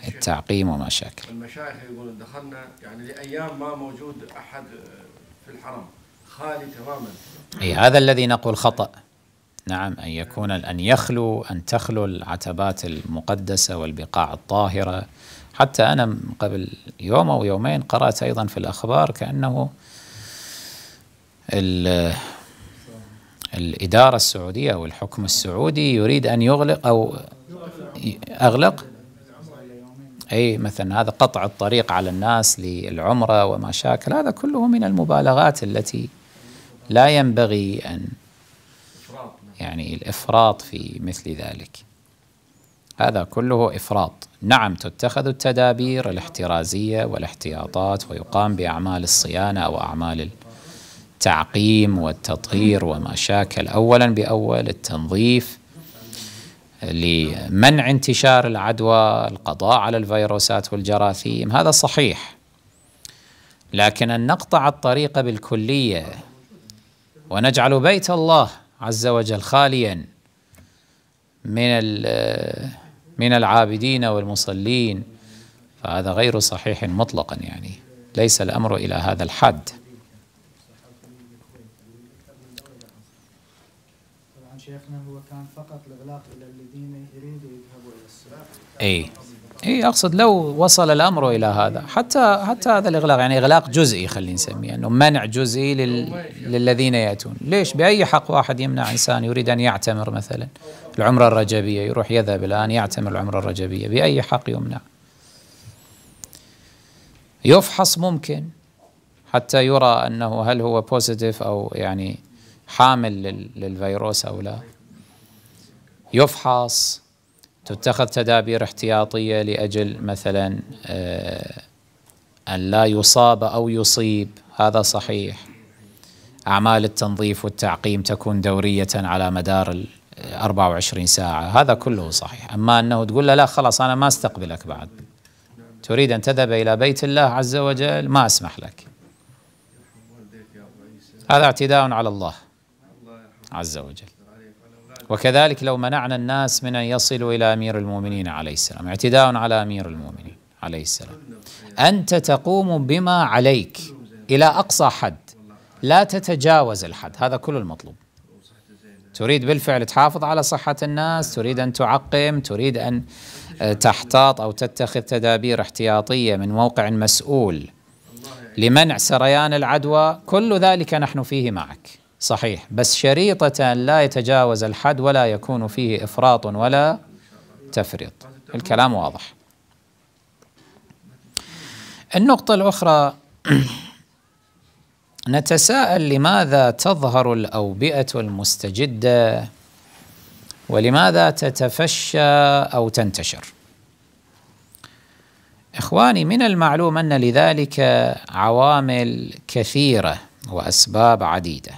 التعقيم ومشاكل المشايخ يقولون دخلنا يعني لأيام ما موجود أحد في الحرم خالي تماما أي هذا الذي نقول خطأ نعم أن يكون أن يخلو أن تخلو العتبات المقدسة والبقاع الطاهرة حتى أنا قبل يوم أو يومين قرأت أيضا في الأخبار كأنه الإدارة السعودية أو الحكم السعودي يريد أن يغلق أو أغلق أي مثلا هذا قطع الطريق على الناس للعمرة وما شاكل هذا كله من المبالغات التي لا ينبغي أن يعني الإفراط في مثل ذلك هذا كله إفراط نعم تتخذ التدابير الاحترازية والاحتياطات ويقام بأعمال الصيانة أو وأعمال التعقيم والتطهير ومشاكل أولا بأول التنظيف لمنع انتشار العدوى القضاء على الفيروسات والجراثيم هذا صحيح لكن أن نقطع الطريق بالكلية ونجعل بيت الله عز وجل خاليا من من العابدين والمصلين فهذا غير صحيح مطلقا يعني ليس الأمر إلى هذا الحد اي اي اقصد لو وصل الامر الى هذا حتى حتى هذا الاغلاق يعني اغلاق جزئي خلينا نسميه انه منع جزئي لل... للذين ياتون ليش باي حق واحد يمنع انسان يريد ان يعتمر مثلا العمره الرجبيه يروح يذهب الان يعتمر العمره الرجبيه باي حق يمنع يفحص ممكن حتى يرى انه هل هو بوزيتيف او يعني حامل للفيروس او لا يفحص تتخذ تدابير احتياطيه لاجل مثلا آه، ان لا يصاب او يصيب هذا صحيح اعمال التنظيف والتعقيم تكون دوريه على مدار ال 24 ساعه هذا كله صحيح اما انه تقول له لا خلاص انا ما استقبلك بعد تريد ان تذهب الى بيت الله عز وجل ما اسمح لك هذا اعتداء على الله عز وجل وكذلك لو منعنا الناس من أن يصلوا إلى أمير المؤمنين عليه السلام اعتداء على أمير المؤمنين عليه السلام أنت تقوم بما عليك إلى أقصى حد لا تتجاوز الحد هذا كل المطلوب تريد بالفعل تحافظ على صحة الناس تريد أن تعقم تريد أن آه، تحتاط أو تتخذ تدابير احتياطية من موقع مسؤول لمنع سريان العدوى كل ذلك نحن فيه معك صحيح بس شريطة لا يتجاوز الحد ولا يكون فيه إفراط ولا تفريط الكلام واضح النقطة الأخرى نتساءل لماذا تظهر الأوبئة المستجدة ولماذا تتفشى أو تنتشر إخواني من المعلوم أن لذلك عوامل كثيرة وأسباب عديدة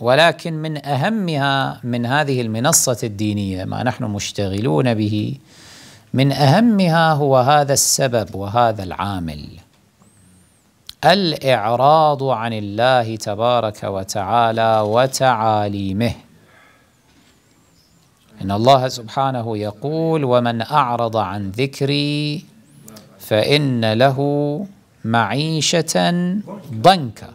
ولكن من اهمها من هذه المنصه الدينيه ما نحن مشتغلون به من اهمها هو هذا السبب وهذا العامل الاعراض عن الله تبارك وتعالى وتعاليمه ان الله سبحانه يقول ومن اعرض عن ذكري فان له معيشه ضنكا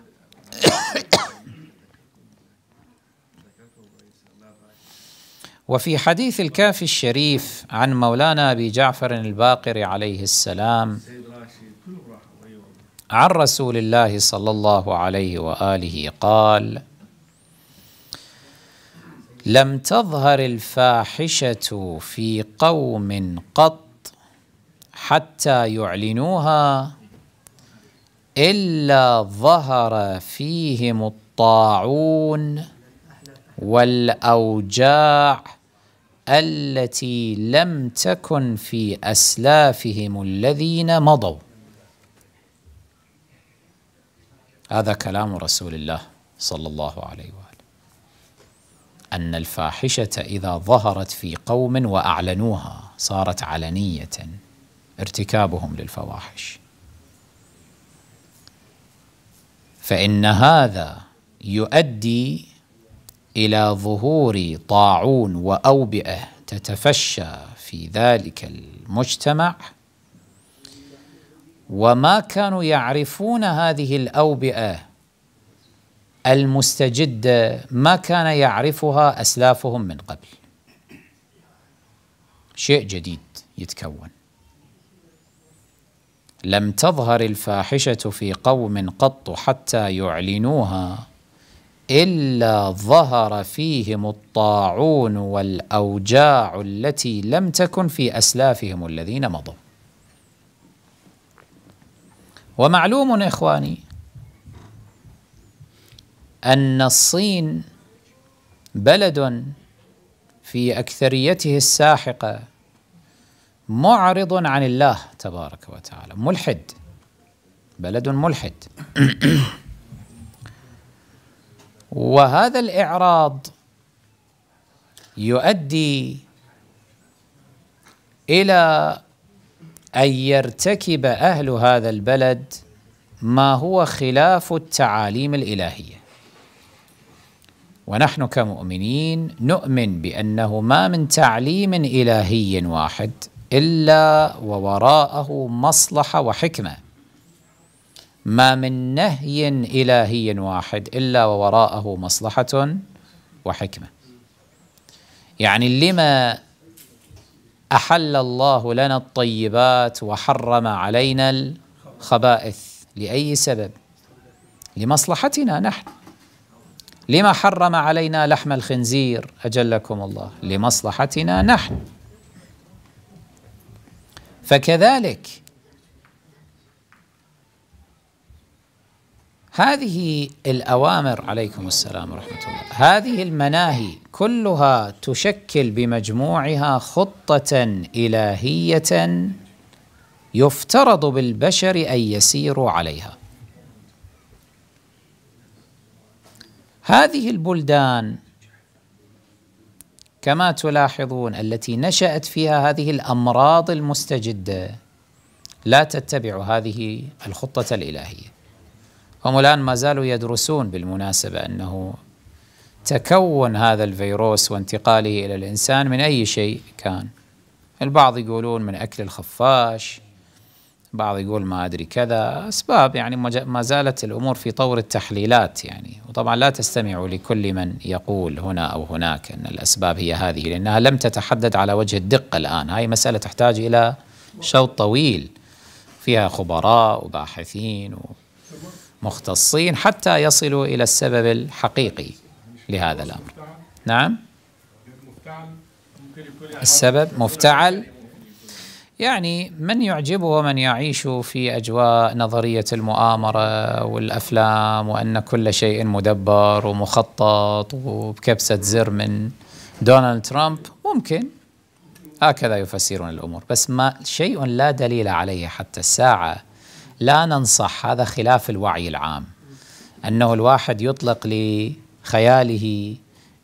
وفي حديث الكافي الشريف عن مولانا ابي جعفر الباقر عليه السلام عن رسول الله صلى الله عليه واله قال لم تظهر الفاحشه في قوم قط حتى يعلنوها الا ظهر فيهم الطاعون والاوجاع التي لم تكن في أسلافهم الذين مضوا هذا كلام رسول الله صلى الله عليه وآله أن الفاحشة إذا ظهرت في قوم وأعلنوها صارت علنية ارتكابهم للفواحش فإن هذا يؤدي إلى ظهور طاعون وأوبئة تتفشى في ذلك المجتمع وما كانوا يعرفون هذه الأوبئة المستجدة ما كان يعرفها أسلافهم من قبل شيء جديد يتكون لم تظهر الفاحشة في قوم قط حتى يعلنوها الا ظهر فيهم الطاعون والاوجاع التي لم تكن في اسلافهم الذين مضوا ومعلوم اخواني ان الصين بلد في اكثريته الساحقه معرض عن الله تبارك وتعالى ملحد بلد ملحد وهذا الاعراض يؤدي الى ان يرتكب اهل هذا البلد ما هو خلاف التعاليم الالهيه ونحن كمؤمنين نؤمن بانه ما من تعليم الهي واحد الا ووراءه مصلحه وحكمه ما من نهي إلهي واحد إلا ووراءه مصلحة وحكمة يعني لما أحل الله لنا الطيبات وحرم علينا الخبائث لأي سبب لمصلحتنا نحن لما حرم علينا لحم الخنزير أجلكم الله لمصلحتنا نحن فكذلك هذه الأوامر عليكم السلام ورحمة الله هذه المناهي كلها تشكل بمجموعها خطة إلهية يفترض بالبشر أن يسيروا عليها هذه البلدان كما تلاحظون التي نشأت فيها هذه الأمراض المستجدة لا تتبع هذه الخطة الإلهية هم الآن ما زالوا يدرسون بالمناسبة أنه تكون هذا الفيروس وانتقاله إلى الإنسان من أي شيء كان البعض يقولون من أكل الخفاش بعض يقول ما أدري كذا أسباب يعني ما زالت الأمور في طور التحليلات يعني وطبعا لا تستمعوا لكل من يقول هنا أو هناك أن الأسباب هي هذه لأنها لم تتحدد على وجه الدقة الآن هاي مسألة تحتاج إلى شوط طويل فيها خبراء وباحثين و... مختصين حتى يصلوا إلى السبب الحقيقي لهذا الأمر نعم السبب مفتعل يعني من يعجبه من يعيش في أجواء نظرية المؤامرة والأفلام وأن كل شيء مدبر ومخطط وبكبسة زر من دونالد ترامب ممكن هكذا يفسرون الأمور بس ما شيء لا دليل عليه حتى الساعة لا ننصح هذا خلاف الوعي العام انه الواحد يطلق لخياله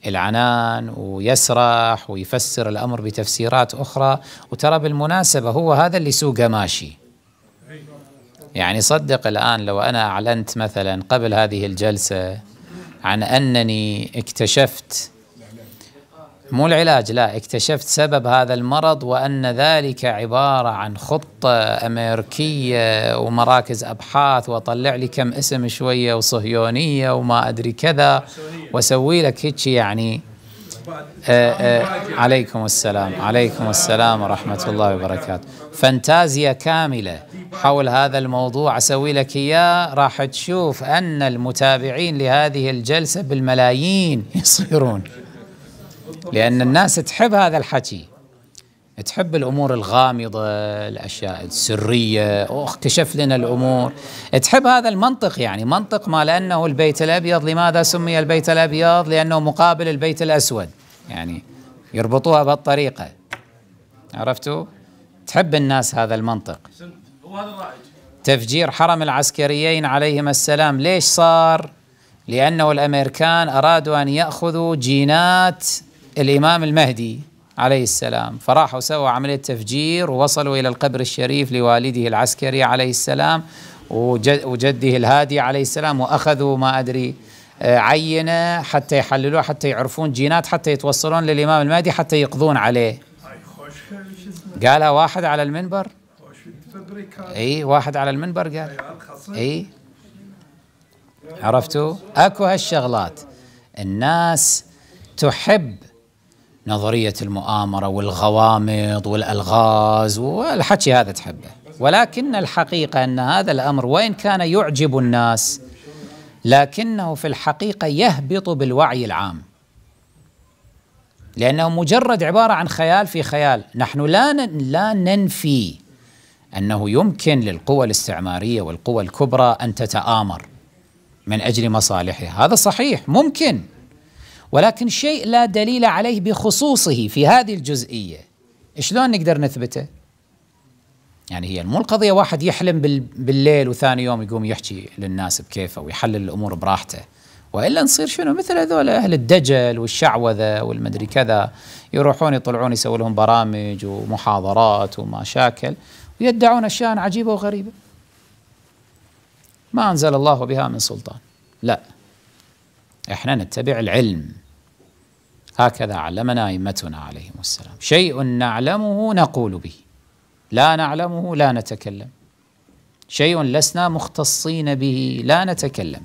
العنان ويسرح ويفسر الامر بتفسيرات اخرى وترى بالمناسبه هو هذا اللي سوقه ماشي يعني صدق الان لو انا اعلنت مثلا قبل هذه الجلسه عن انني اكتشفت مو العلاج لا اكتشفت سبب هذا المرض وأن ذلك عبارة عن خطة أمريكية ومراكز أبحاث وطلع لي كم اسم شوية وصهيونية وما أدري كذا وسوي لك هيك يعني آآ آه، آآ آه، عليكم السلام عليكم السلام ورحمة الله وبركاته فانتازيا كاملة حول هذا الموضوع أسوي لك إياه راح تشوف أن المتابعين لهذه الجلسة بالملايين يصيرون لأن الناس تحب هذا الحكي تحب الأمور الغامضة الأشياء السرية واكتشف لنا الأمور تحب هذا المنطق يعني منطق ما لأنه البيت الأبيض لماذا سمي البيت الأبيض لأنه مقابل البيت الأسود يعني يربطوها بهالطريقة عرفتوا تحب الناس هذا المنطق تفجير حرم العسكريين عليهم السلام ليش صار لأنه الأمريكان أرادوا أن يأخذوا جينات الإمام المهدي عليه السلام فراحوا سووا عملية تفجير ووصلوا إلى القبر الشريف لوالده العسكري عليه السلام وجده الهادي عليه السلام وأخذوا ما أدري آه، عينة حتى يحللوا حتى يعرفون جينات حتى يتوصلون للإمام المهدي حتى يقضون عليه قالها واحد على المنبر اي واحد على المنبر قال اي عرفتوا اكو هالشغلات الناس تحب نظرية المؤامرة والغوامض والألغاز والحكي هذا تحبه ولكن الحقيقة أن هذا الأمر وإن كان يعجب الناس لكنه في الحقيقة يهبط بالوعي العام لأنه مجرد عبارة عن خيال في خيال نحن لا لا ننفي أنه يمكن للقوى الاستعمارية والقوى الكبرى أن تتآمر من أجل مصالحها هذا صحيح ممكن ولكن شيء لا دليل عليه بخصوصه في هذه الجزئية شلون نقدر نثبته يعني هي مو القضية واحد يحلم بالليل وثاني يوم يقوم يحكي للناس بكيفه ويحلل الأمور براحته والا نصير شنو مثل هذول اهل الدجل والشعوذه والمدري كذا يروحون يطلعون يسوي لهم برامج ومحاضرات ومشاكل ويدعون اشياء عجيبه وغريبه. ما انزل الله بها من سلطان. لا احنا نتبع العلم هكذا علمنا ائمتنا عليهم السلام شيء نعلمه نقول به لا نعلمه لا نتكلم شيء لسنا مختصين به لا نتكلم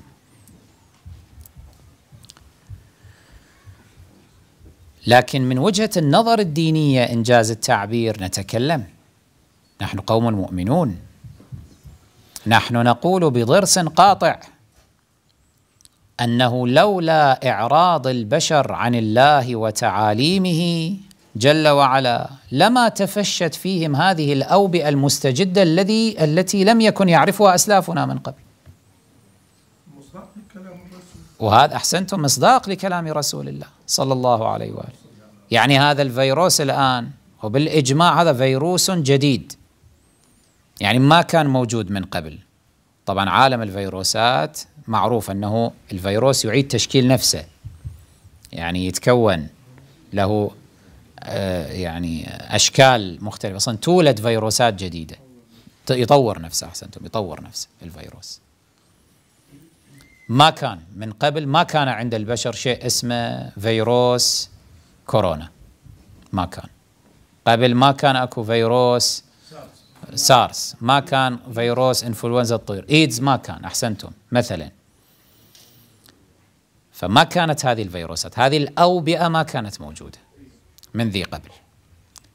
لكن من وجهة النظر الدينية إن جاز التعبير نتكلم نحن قوم مؤمنون نحن نقول بضرس قاطع أنه لولا إعراض البشر عن الله وتعاليمه جل وعلا لما تفشت فيهم هذه الأوبئة المستجدة الذي التي لم يكن يعرفها أسلافنا من قبل وهذا أحسنتم مصداق لكلام رسول الله صلى الله عليه وآله يعني هذا الفيروس الآن وبالإجماع هذا فيروس جديد يعني ما كان موجود من قبل طبعا عالم الفيروسات معروف أنه الفيروس يعيد تشكيل نفسه يعني يتكون له آه، يعني أشكال مختلفة أصلا تولد فيروسات جديدة يطور نفسه أحسنتم يطور نفسه الفيروس ما كان من قبل ما كان عند البشر شيء اسمه فيروس كورونا ما كان قبل ما كان اكو فيروس سارس ما كان فيروس انفلونزا الطير ايدز ما كان احسنتم مثلا فما كانت هذه الفيروسات هذه الاوبئه ما كانت موجوده من ذي قبل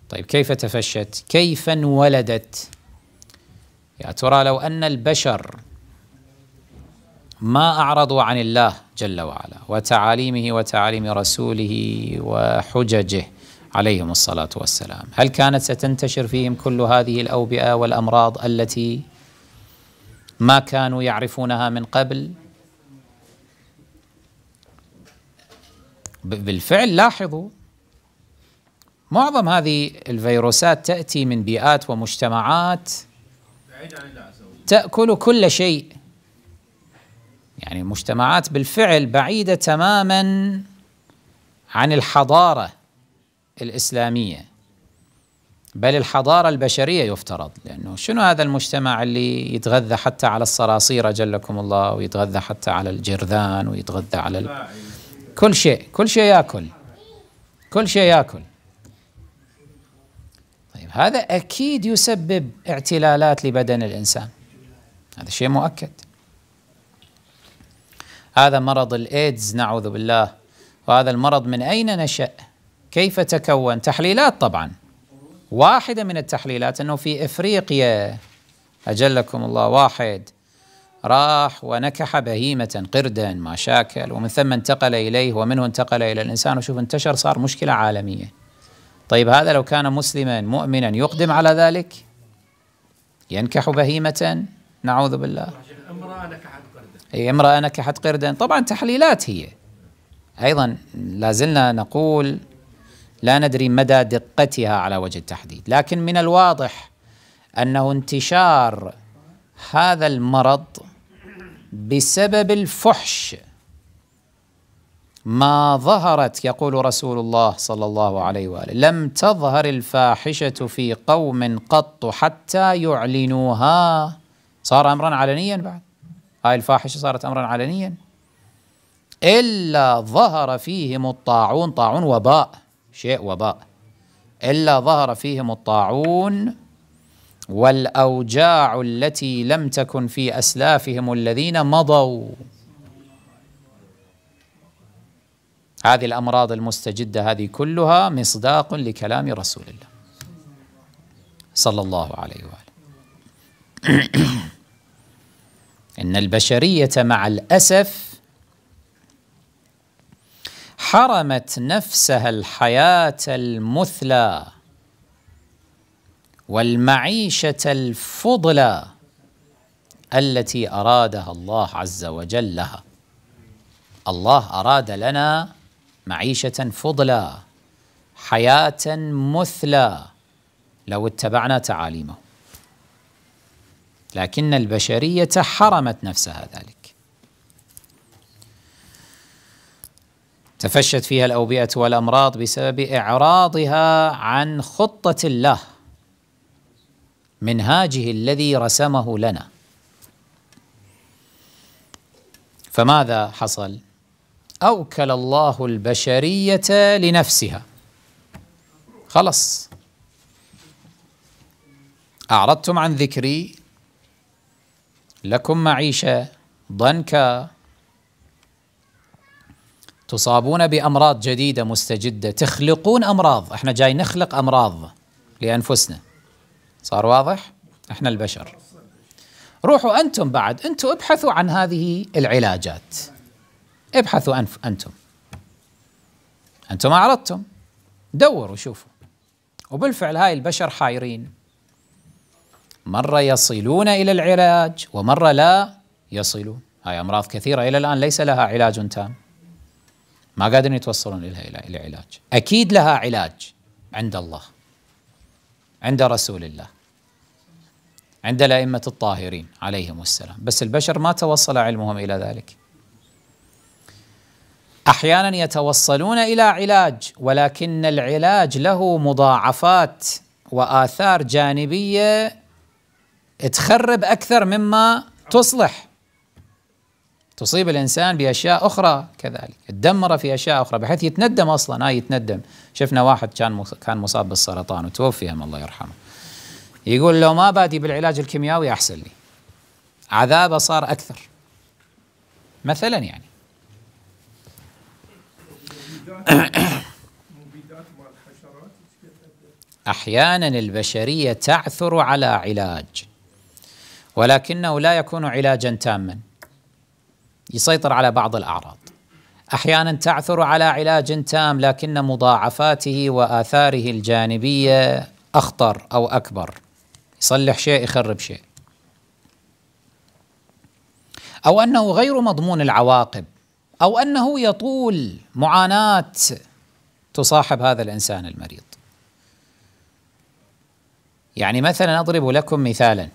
طيب كيف تفشت كيف انولدت يا ترى لو ان البشر ما اعرضوا عن الله جل وعلا وتعاليمه وتعاليم رسوله وحججه عليهم الصلاة والسلام هل كانت ستنتشر فيهم كل هذه الأوبئة والأمراض التي ما كانوا يعرفونها من قبل بالفعل لاحظوا معظم هذه الفيروسات تأتي من بيئات ومجتمعات تأكل كل شيء يعني مجتمعات بالفعل بعيدة تماما عن الحضارة الإسلامية بل الحضارة البشرية يفترض لأنه شنو هذا المجتمع اللي يتغذى حتى على الصراصير جلكم الله ويتغذى حتى على الجرذان ويتغذى على ال... كل شيء كل شيء يأكل كل شيء يأكل طيب هذا أكيد يسبب اعتلالات لبدن الإنسان هذا شيء مؤكد هذا مرض الإيدز نعوذ بالله وهذا المرض من أين نشأ؟ كيف تكون تحليلات طبعا واحدة من التحليلات أنه في إفريقيا أجلكم الله واحد راح ونكح بهيمة قردا ما شاكل ومن ثم انتقل إليه ومنه انتقل إلى الإنسان وشوف انتشر صار مشكلة عالمية طيب هذا لو كان مسلما مؤمنا يقدم على ذلك ينكح بهيمة نعوذ بالله امرأة نكحت قردا أي امرأة نكحت قردا طبعا تحليلات هي أيضا لازلنا نقول لا ندري مدى دقتها على وجه التحديد لكن من الواضح أنه انتشار هذا المرض بسبب الفحش ما ظهرت يقول رسول الله صلى الله عليه واله لم تظهر الفاحشه في قوم قط حتى يعلنوها صار امرا علنيا بعد هاي الفاحشه صارت امرا علنيا الا ظهر فيهم الطاعون طاعون وباء شيء وباء إلا ظهر فيهم الطاعون والأوجاع التي لم تكن في أسلافهم الذين مضوا هذه الأمراض المستجدة هذه كلها مصداق لكلام رسول الله صلى الله عليه وآله إن البشرية مع الأسف حرمت نفسها الحياة المثلى والمعيشة الفضلى التي أرادها الله عز وجل لها الله أراد لنا معيشة فضلى حياة مثلى لو اتبعنا تعاليمه لكن البشرية حرمت نفسها ذلك تفشت فيها الاوبئه والامراض بسبب اعراضها عن خطه الله منهاجه الذي رسمه لنا فماذا حصل اوكل الله البشريه لنفسها خلص اعرضتم عن ذكري لكم معيشه ضنكا تصابون بامراض جديده مستجده تخلقون امراض احنا جاي نخلق امراض لانفسنا صار واضح احنا البشر روحوا انتم بعد انتم ابحثوا عن هذه العلاجات ابحثوا أنف انتم انتم اعرضتم دوروا شوفوا وبالفعل هاي البشر حايرين مره يصلون الى العلاج ومره لا يصلون هاي امراض كثيره الى الان ليس لها علاج تام ما قادرين يتوصلون لها الى علاج اكيد لها علاج عند الله عند رسول الله عند الائمه الطاهرين عليهم السلام بس البشر ما توصل علمهم الى ذلك احيانا يتوصلون الى علاج ولكن العلاج له مضاعفات واثار جانبيه تخرب اكثر مما تصلح تصيب الانسان باشياء اخرى كذلك تدمر في اشياء اخرى بحيث يتندم اصلا آه يتندم شفنا واحد كان كان مصاب بالسرطان وتوفي الله يرحمه يقول لو ما بادي بالعلاج الكيميائي احسن لي عذابه صار اكثر مثلا يعني احيانا البشريه تعثر على علاج ولكنه لا يكون علاجا تاما يسيطر على بعض الاعراض. احيانا تعثر على علاج تام لكن مضاعفاته واثاره الجانبيه اخطر او اكبر. يصلح شيء يخرب شيء. او انه غير مضمون العواقب او انه يطول معاناه تصاحب هذا الانسان المريض. يعني مثلا اضرب لكم مثالا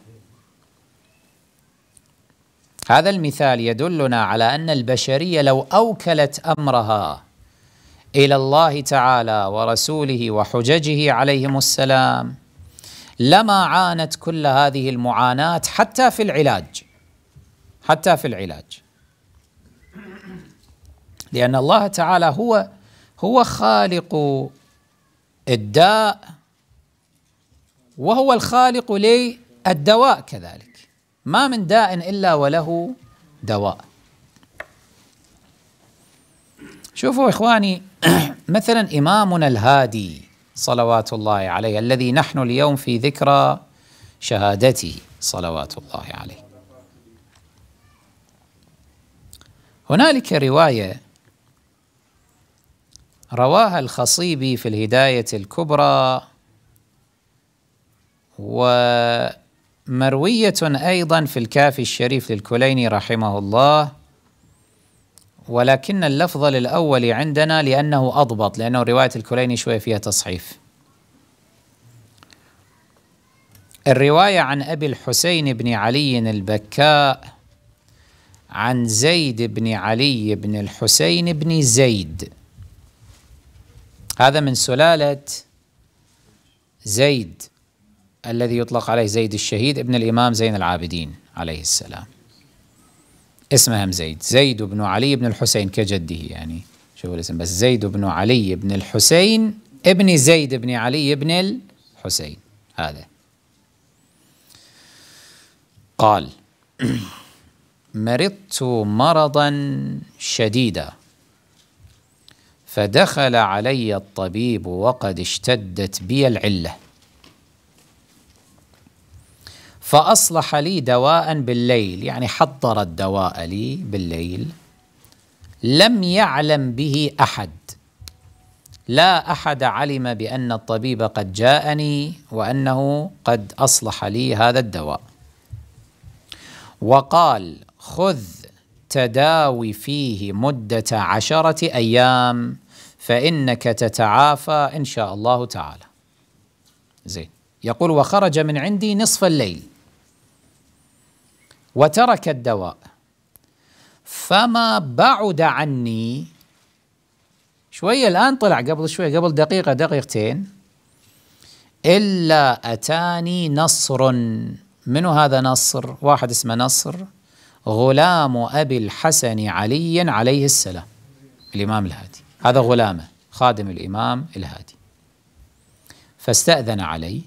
هذا المثال يدلنا على أن البشرية لو أوكلت أمرها إلى الله تعالى ورسوله وحججه عليهم السلام لما عانت كل هذه المعاناة حتى في العلاج حتى في العلاج لأن الله تعالى هو هو خالق الداء وهو الخالق للدواء كذلك ما من داء إلا وله دواء شوفوا إخواني مثلا إمامنا الهادي صلوات الله عليه الذي نحن اليوم في ذكرى شهادته صلوات الله عليه هنالك رواية رواها الخصيبي في الهداية الكبرى و مروية أيضا في الكافي الشريف للكليني رحمه الله ولكن اللفظ للأول عندنا لأنه أضبط لأنه رواية الكليني شوية فيها تصحيف الرواية عن أبي الحسين بن علي البكاء عن زيد بن علي بن الحسين بن زيد هذا من سلالة زيد الذي يطلق عليه زيد الشهيد ابن الإمام زين العابدين عليه السلام اسمه هم زيد زيد بن علي بن الحسين كجده يعني شوفوا الاسم بس زيد بن علي بن الحسين ابن زيد بن علي بن الحسين هذا قال مرضت مرضا شديدا فدخل علي الطبيب وقد اشتدت بي العله فأصلح لي دواء بالليل يعني حضر الدواء لي بالليل لم يعلم به أحد لا أحد علم بأن الطبيب قد جاءني وأنه قد أصلح لي هذا الدواء وقال خذ تداوي فيه مدة عشرة أيام فإنك تتعافى إن شاء الله تعالى زين يقول وخرج من عندي نصف الليل وترك الدواء فما بعد عني شوية الآن طلع قبل شوية قبل دقيقة دقيقتين إلا أتاني نصر منو هذا نصر واحد اسمه نصر غلام أبي الحسن علي عليه السلام الإمام الهادي هذا غلامه خادم الإمام الهادي فاستأذن علي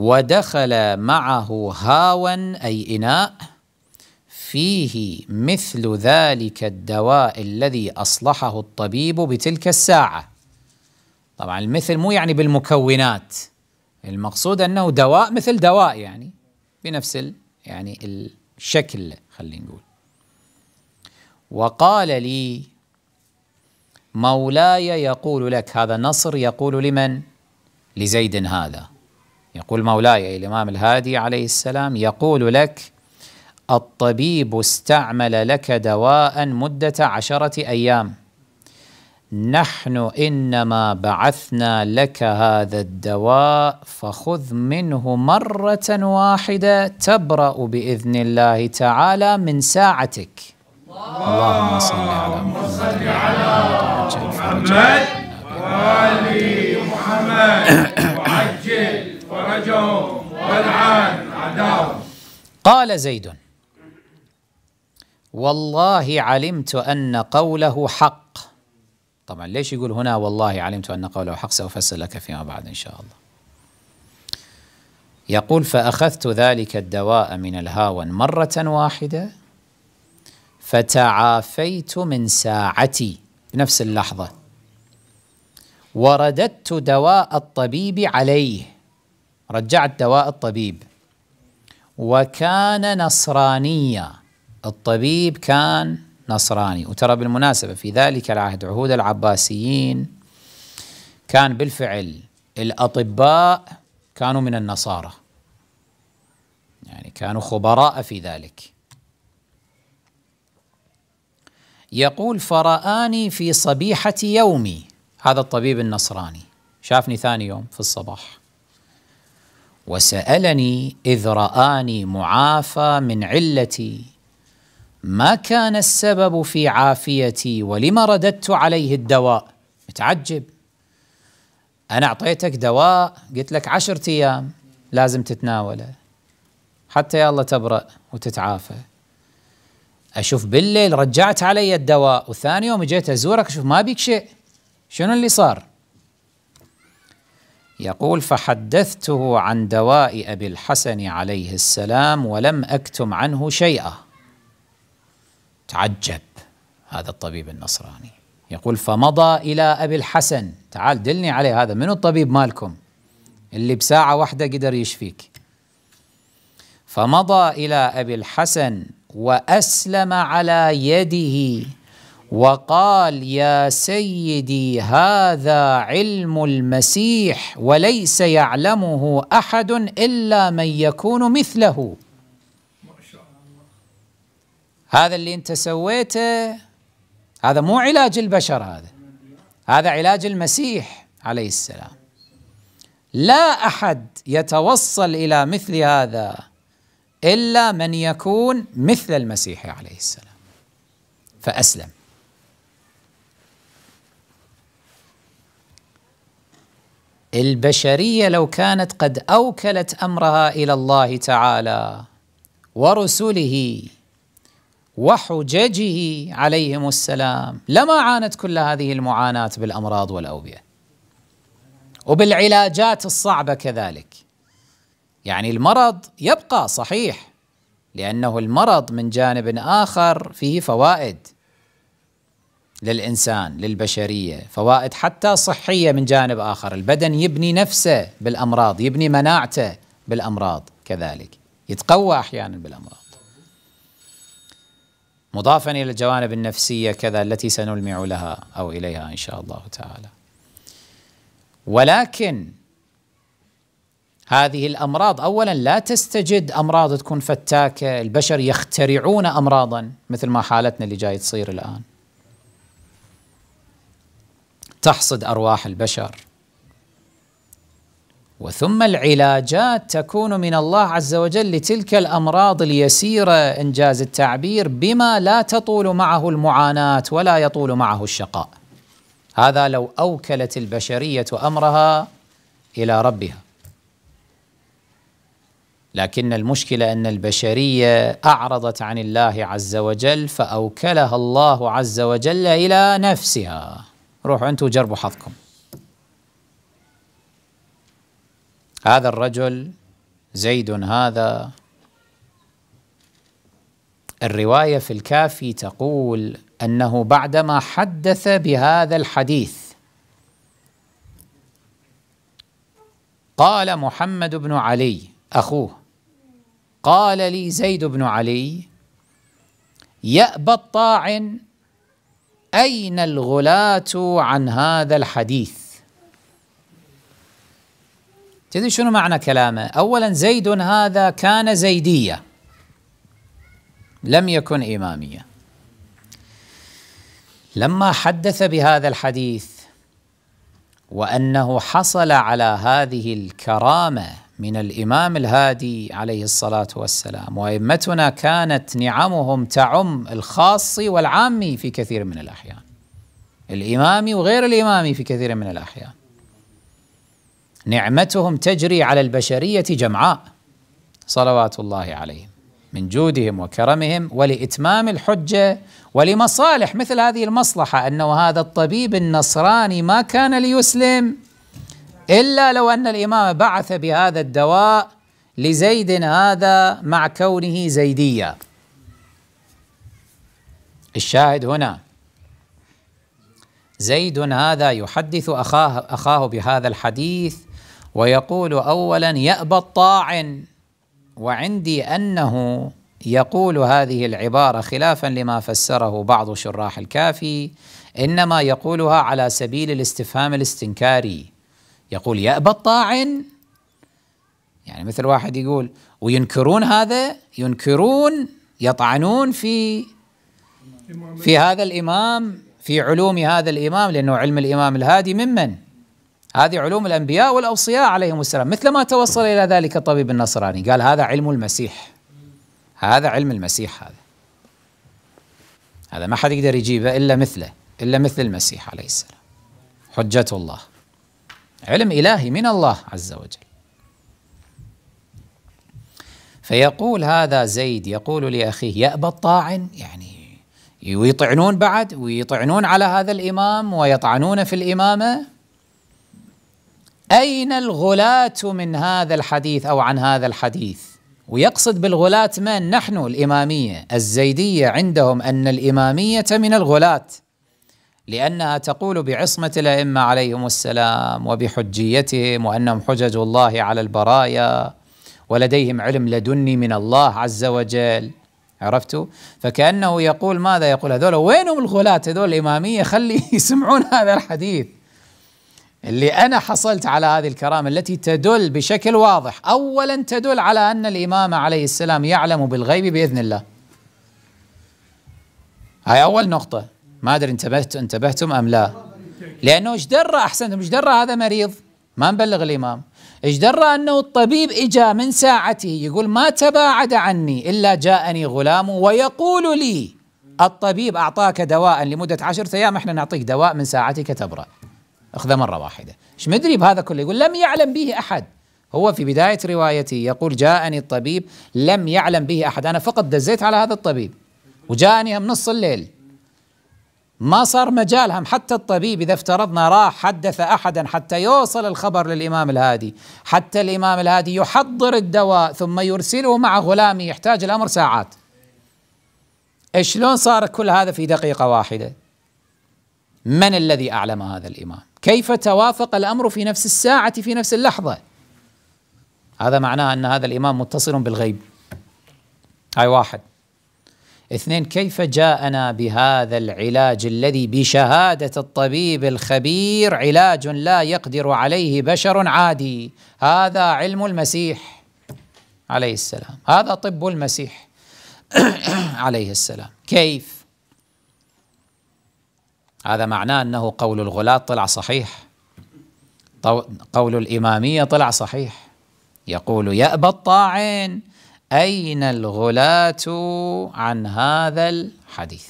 ودخل معه هاوا أي إناء فيه مثل ذلك الدواء الذي أصلحه الطبيب بتلك الساعة طبعا المثل مو يعني بالمكونات المقصود أنه دواء مثل دواء يعني بنفس ال يعني الشكل خلينا نقول وقال لي مولاي يقول لك هذا نصر يقول لمن لزيد هذا يقول مولاي الإمام الهادي عليه السلام يقول لك الطبيب استعمل لك دواء مدة عشرة أيام نحن إنما بعثنا لك هذا الدواء فخذ منه مرة واحدة تبرأ بإذن الله تعالى من ساعتك اللهم صل على محمد وعلى محمد وعلي محمد وعجل قال زيد والله علمت أن قوله حق طبعا ليش يقول هنا والله علمت أن قوله حق سأفسر لك فيما بعد إن شاء الله يقول فأخذت ذلك الدواء من الهاون مرة واحدة فتعافيت من ساعتي بنفس اللحظة ورددت دواء الطبيب عليه رجعت دواء الطبيب وكان نصرانيا الطبيب كان نصراني وترى بالمناسبة في ذلك العهد عهود العباسيين كان بالفعل الأطباء كانوا من النصارى يعني كانوا خبراء في ذلك يقول فرآني في صبيحة يومي هذا الطبيب النصراني شافني ثاني يوم في الصباح وسألني إذ رآني معافى من علتي ما كان السبب في عافيتي ولم رددت عليه الدواء متعجب أنا أعطيتك دواء قلت لك عشرة أيام لازم تتناوله حتى الله تبرأ وتتعافى أشوف بالليل رجعت علي الدواء وثاني يوم جيت أزورك أشوف ما بيك شيء شنو اللي صار يقول فحدثته عن دواء أبي الحسن عليه السلام ولم أكتم عنه شيئا تعجب هذا الطبيب النصراني يقول فمضى إلى أبي الحسن تعال دلني عليه هذا منو الطبيب مالكم اللي بساعة واحدة قدر يشفيك فمضى إلى أبي الحسن وأسلم على يده وقال يا سيدي هذا علم المسيح وليس يعلمه احد الا من يكون مثله هذا اللي انت سويته هذا مو علاج البشر هذا هذا علاج المسيح عليه السلام لا احد يتوصل الى مثل هذا الا من يكون مثل المسيح عليه السلام فاسلم البشريه لو كانت قد اوكلت امرها الى الله تعالى ورسله وحججه عليهم السلام لما عانت كل هذه المعاناه بالامراض والاوبئه وبالعلاجات الصعبه كذلك يعني المرض يبقى صحيح لانه المرض من جانب اخر فيه فوائد للانسان للبشريه فوائد حتى صحيه من جانب اخر البدن يبني نفسه بالامراض يبني مناعته بالامراض كذلك يتقوى احيانا بالامراض مضافا الى الجوانب النفسيه كذا التي سنلمع لها او اليها ان شاء الله تعالى ولكن هذه الامراض اولا لا تستجد امراض تكون فتاكه البشر يخترعون امراضا مثل ما حالتنا اللي جاي تصير الان تحصد أرواح البشر وثم العلاجات تكون من الله عز وجل لتلك الأمراض اليسيرة إنجاز التعبير بما لا تطول معه المعاناة ولا يطول معه الشقاء هذا لو أوكلت البشرية أمرها إلى ربها لكن المشكلة أن البشرية أعرضت عن الله عز وجل فأوكلها الله عز وجل إلى نفسها روحوا انتم وجربوا حظكم هذا الرجل زيد هذا الروايه في الكافي تقول انه بعدما حدث بهذا الحديث قال محمد بن علي اخوه قال لي زيد بن علي يأبى الطاعن أين الغلاة عن هذا الحديث تدري شنو معنى كلامه أولا زيد هذا كان زيدية لم يكن إمامية لما حدث بهذا الحديث وأنه حصل على هذه الكرامة من الإمام الهادي عليه الصلاة والسلام وأئمتنا كانت نعمهم تعم الخاص والعامي في كثير من الأحيان الامامي وغير الامامي في كثير من الأحيان نعمتهم تجري على البشرية جمعاء صلوات الله عليهم من جودهم وكرمهم ولإتمام الحجة ولمصالح مثل هذه المصلحة أنه هذا الطبيب النصراني ما كان ليسلم إلا لو أن الإمام بعث بهذا الدواء لزيد هذا مع كونه زيديا الشاهد هنا زيد هذا يحدث أخاه, أخاه بهذا الحديث ويقول أولا يأبى الطاعن وعندي أنه يقول هذه العبارة خلافا لما فسره بعض شراح الكافي إنما يقولها على سبيل الاستفهام الاستنكاري يقول يا أبا الطاعن يعني مثل واحد يقول وينكرون هذا ينكرون يطعنون في في هذا الإمام في علوم هذا الإمام لأنه علم الإمام الهادي ممن؟ هذه علوم الأنبياء والأوصياء عليهم السلام مثل ما توصل إلى ذلك الطبيب النصراني قال هذا علم المسيح هذا علم المسيح هذا هذا ما حد يقدر يجيبه إلا مثله إلا مثل المسيح عليه السلام حجة الله علم إلهي من الله عز وجل فيقول هذا زيد يقول لأخيه يأبى الطاعن يعني ويطعنون بعد ويطعنون على هذا الإمام ويطعنون في الإمامة أين الغلاة من هذا الحديث أو عن هذا الحديث ويقصد بالغلاة من نحن الإمامية الزيدية عندهم أن الإمامية من الغلاة لأنها تقول بعصمة الأئمة عليهم السلام وبحجيتهم وأنهم حجج الله على البرايا ولديهم علم لدني من الله عز وجل عرفتوا فكأنه يقول ماذا يقول هذول وينهم الغلاة هذول الإمامية خلي يسمعون هذا الحديث اللي أنا حصلت على هذه الكرامة التي تدل بشكل واضح أولا تدل على أن الإمام عليه السلام يعلم بالغيب بإذن الله هاي أول نقطة ما أدري انتبهت انتبهتم أم لا لأنه إيش درى أحسنتم إيش درى هذا مريض ما نبلغ الإمام إيش درى أنه الطبيب إجا من ساعته يقول ما تباعد عني إلا جاءني غلام ويقول لي الطبيب أعطاك دواء لمدة عشرة أيام إحنا نعطيك دواء من ساعتك تبرأ أخذه مرة واحدة إيش مدري بهذا كله يقول لم يعلم به أحد هو في بداية روايتي يقول جاءني الطبيب لم يعلم به أحد أنا فقط دزيت على هذا الطبيب وجاءني من نص الليل ما صار مجالهم حتى الطبيب إذا افترضنا راح حدث أحدا حتى يوصل الخبر للإمام الهادي حتى الإمام الهادي يحضر الدواء ثم يرسله مع غلامه يحتاج الأمر ساعات شلون صار كل هذا في دقيقة واحدة من الذي أعلم هذا الإمام كيف توافق الأمر في نفس الساعة في نفس اللحظة هذا معناه أن هذا الإمام متصل بالغيب هاي واحد اثنين كيف جاءنا بهذا العلاج الذي بشهاده الطبيب الخبير علاج لا يقدر عليه بشر عادي هذا علم المسيح عليه السلام هذا طب المسيح عليه السلام كيف هذا معناه انه قول الغلاة طلع صحيح قول الاماميه طلع صحيح يقول يأبى الطاعن أين الغلاة عن هذا الحديث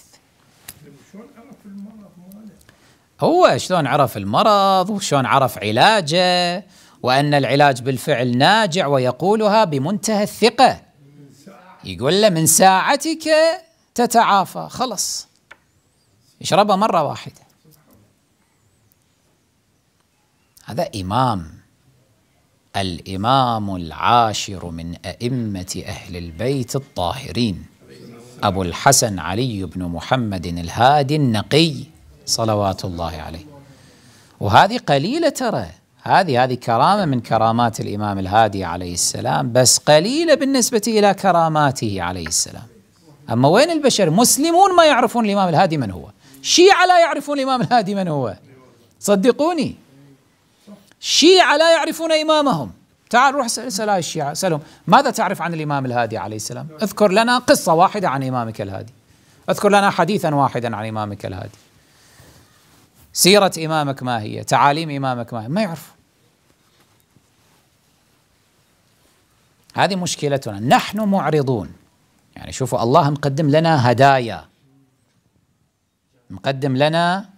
هو شلون عرف المرض وشلون عرف علاجه وأن العلاج بالفعل ناجع ويقولها بمنتهى الثقة يقول له من ساعتك تتعافى خلص يشربها مرة واحدة هذا إمام الإمام العاشر من أئمة أهل البيت الطاهرين أبو الحسن علي بن محمد الهادي النقي صلوات الله عليه وهذه قليلة ترى هذه هذه كرامة من كرامات الإمام الهادي عليه السلام بس قليلة بالنسبة إلى كراماته عليه السلام أما وين البشر مسلمون ما يعرفون الإمام الهادي من هو شيعة لا يعرفون الإمام الهادي من هو صدقوني شيعة لا يعرفون إمامهم تعال روح اسأل الشيعة اسألهم ماذا تعرف عن الإمام الهادي عليه السلام اذكر لنا قصة واحدة عن إمامك الهادي اذكر لنا حديثا واحدا عن إمامك الهادي سيرة إمامك ما هي تعاليم إمامك ما هي ما يعرف هذه مشكلتنا نحن معرضون يعني شوفوا الله مقدم لنا هدايا مقدم لنا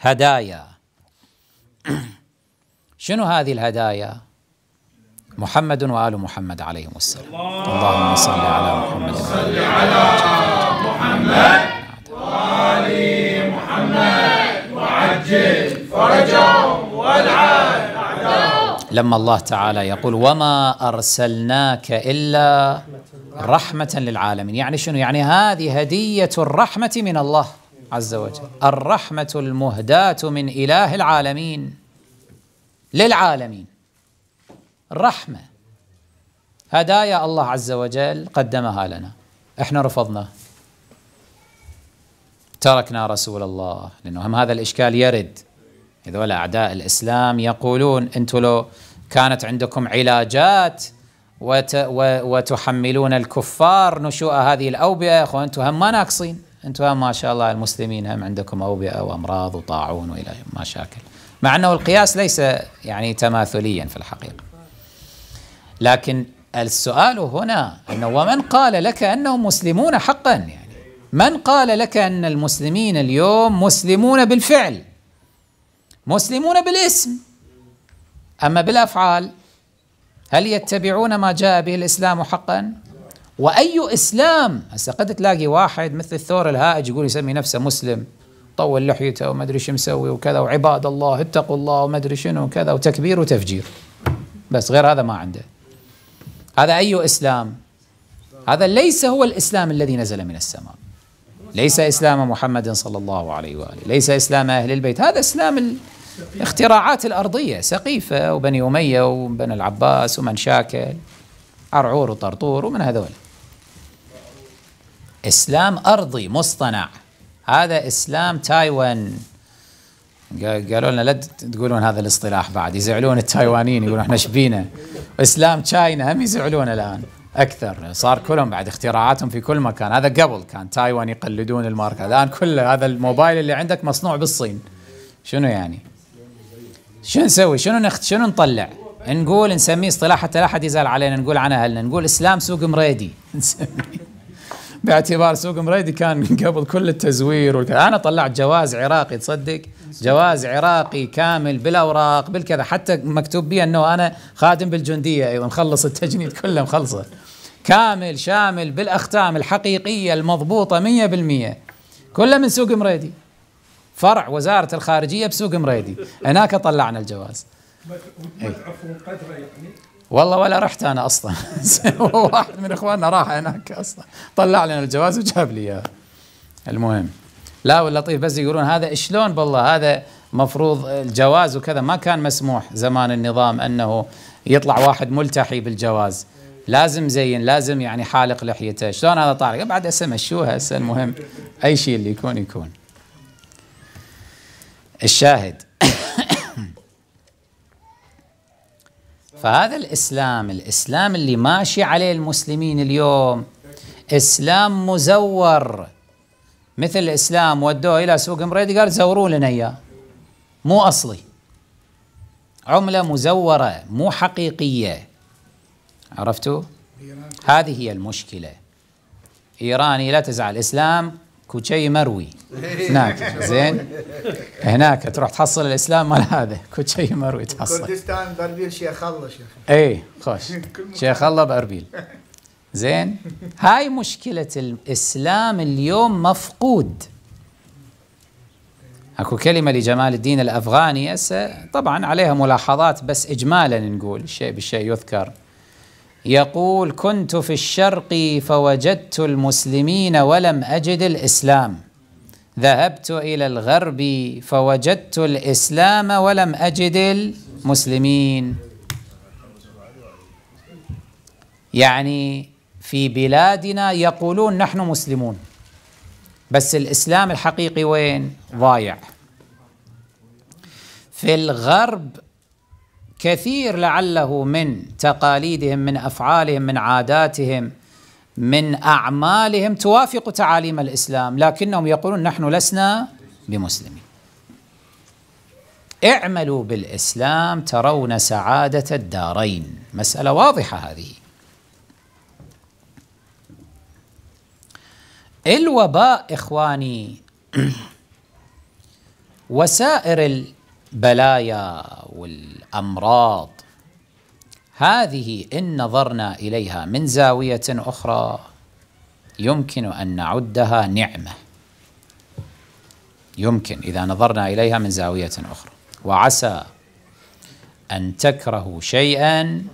هدايا شنو هذه الهدايا محمد وآل محمد عليهم السلام اللهم صل على محمد صل على محمد وآل محمد وعجل فرجهم والعن لما الله تعالى يقول وما أرسلناك إلا رحمة للعالمين يعني شنو يعني هذه هدية الرحمة من الله عز وجل الرحمة المهداة من إله العالمين للعالمين الرحمة هدايا الله عز وجل قدمها لنا احنا رفضنا تركنا رسول الله لأنه هم هذا الإشكال يرد هذول أعداء الإسلام يقولون أنتم لو كانت عندكم علاجات وت وتحملون الكفار نشوء هذه الأوبئة يا أخوان أنتم هم ما ناقصين أنتم هم ما شاء الله المسلمين هم عندكم أوبئة وأمراض وطاعون وإلى مشاكل مع أنه القياس ليس يعني تماثليا في الحقيقة لكن السؤال هنا أنه ومن قال لك أنهم مسلمون حقا يعني من قال لك أن المسلمين اليوم مسلمون بالفعل مسلمون بالاسم أما بالأفعال هل يتبعون ما جاء به الإسلام حقا وأي إسلام هسه قد تلاقي واحد مثل الثور الهائج يقول يسمي نفسه مسلم طول لحيته وما ادري شو مسوي وكذا وعباد الله اتقوا الله وما ادري شنو وكذا وتكبير وتفجير بس غير هذا ما عنده هذا اي اسلام هذا ليس هو الاسلام الذي نزل من السماء ليس اسلام محمد صلى الله عليه واله ليس اسلام اهل البيت هذا اسلام الاختراعات الارضيه سقيفه وبني اميه وبني العباس ومن شاكل عرعور وطرطور ومن هذول اسلام ارضي مصطنع هذا اسلام تايوان قالوا لنا لا تقولون هذا الاصطلاح بعد يزعلون التايوانيين يقولون احنا شبينا اسلام تشاينا هم يزعلون الان اكثر صار كلهم بعد اختراعاتهم في كل مكان هذا قبل كان تايوان يقلدون الماركه الان كل هذا الموبايل اللي عندك مصنوع بالصين شنو يعني شنو نسوي شنو نخت شنو نطلع نقول نسميه اصطلاح حتى لا احد يزعل علينا نقول عن اهلنا نقول اسلام سوق مريدي نسميه باعتبار سوق مريدي كان قبل كل التزوير والك... انا طلعت جواز عراقي تصدق جواز عراقي كامل بالاوراق بالكذا حتى مكتوب بي انه انا خادم بالجنديه ايضا أيوة، مخلص التجنيد كله مخلصه كامل شامل بالاختام الحقيقيه المضبوطه 100% كله من سوق مريدي فرع وزاره الخارجيه بسوق مريدي هناك طلعنا الجواز مدعو قدره يعني والله ولا رحت انا اصلا واحد من اخواننا راح هناك اصلا طلع لنا الجواز وجاب لي اياه المهم لا واللطيف بس يقولون هذا شلون بالله هذا مفروض الجواز وكذا ما كان مسموح زمان النظام انه يطلع واحد ملتحي بالجواز لازم زين لازم يعني حالق لحيته شلون هذا طارق بعد هسه مشوها هسه المهم اي شيء اللي يكون يكون الشاهد فهذا الإسلام الإسلام اللي ماشي عليه المسلمين اليوم إسلام مزور مثل الإسلام ودوه إلى سوق مريدي قال زوروا لنا إياه مو أصلي عملة مزورة مو حقيقية عرفتوا؟ هذه هي المشكلة إيراني لا تزعل الإسلام كوتشي مروي هناك زين هناك تروح تحصل الاسلام مال هذا كوتشي مروي تحصل كردستان باربيل شيخ الله شيخ اي خوش شيخ الله باربيل زين هاي مشكلة الإسلام اليوم مفقود اكو كلمة لجمال الدين الأفغاني هسه طبعا عليها ملاحظات بس إجمالا نقول شيء بالشيء يذكر يقول كنت في الشرق فوجدت المسلمين ولم أجد الإسلام ذهبت إلى الغرب فوجدت الإسلام ولم أجد المسلمين يعني في بلادنا يقولون نحن مسلمون بس الإسلام الحقيقي وين ضايع في الغرب كثير لعله من تقاليدهم من افعالهم من عاداتهم من اعمالهم توافق تعاليم الاسلام لكنهم يقولون نحن لسنا بمسلمين اعملوا بالاسلام ترون سعاده الدارين مساله واضحه هذه الوباء اخواني وسائر البلايا والامراض هذه ان نظرنا اليها من زاويه اخرى يمكن ان نعدها نعمه يمكن اذا نظرنا اليها من زاويه اخرى وعسى ان تكرهوا شيئا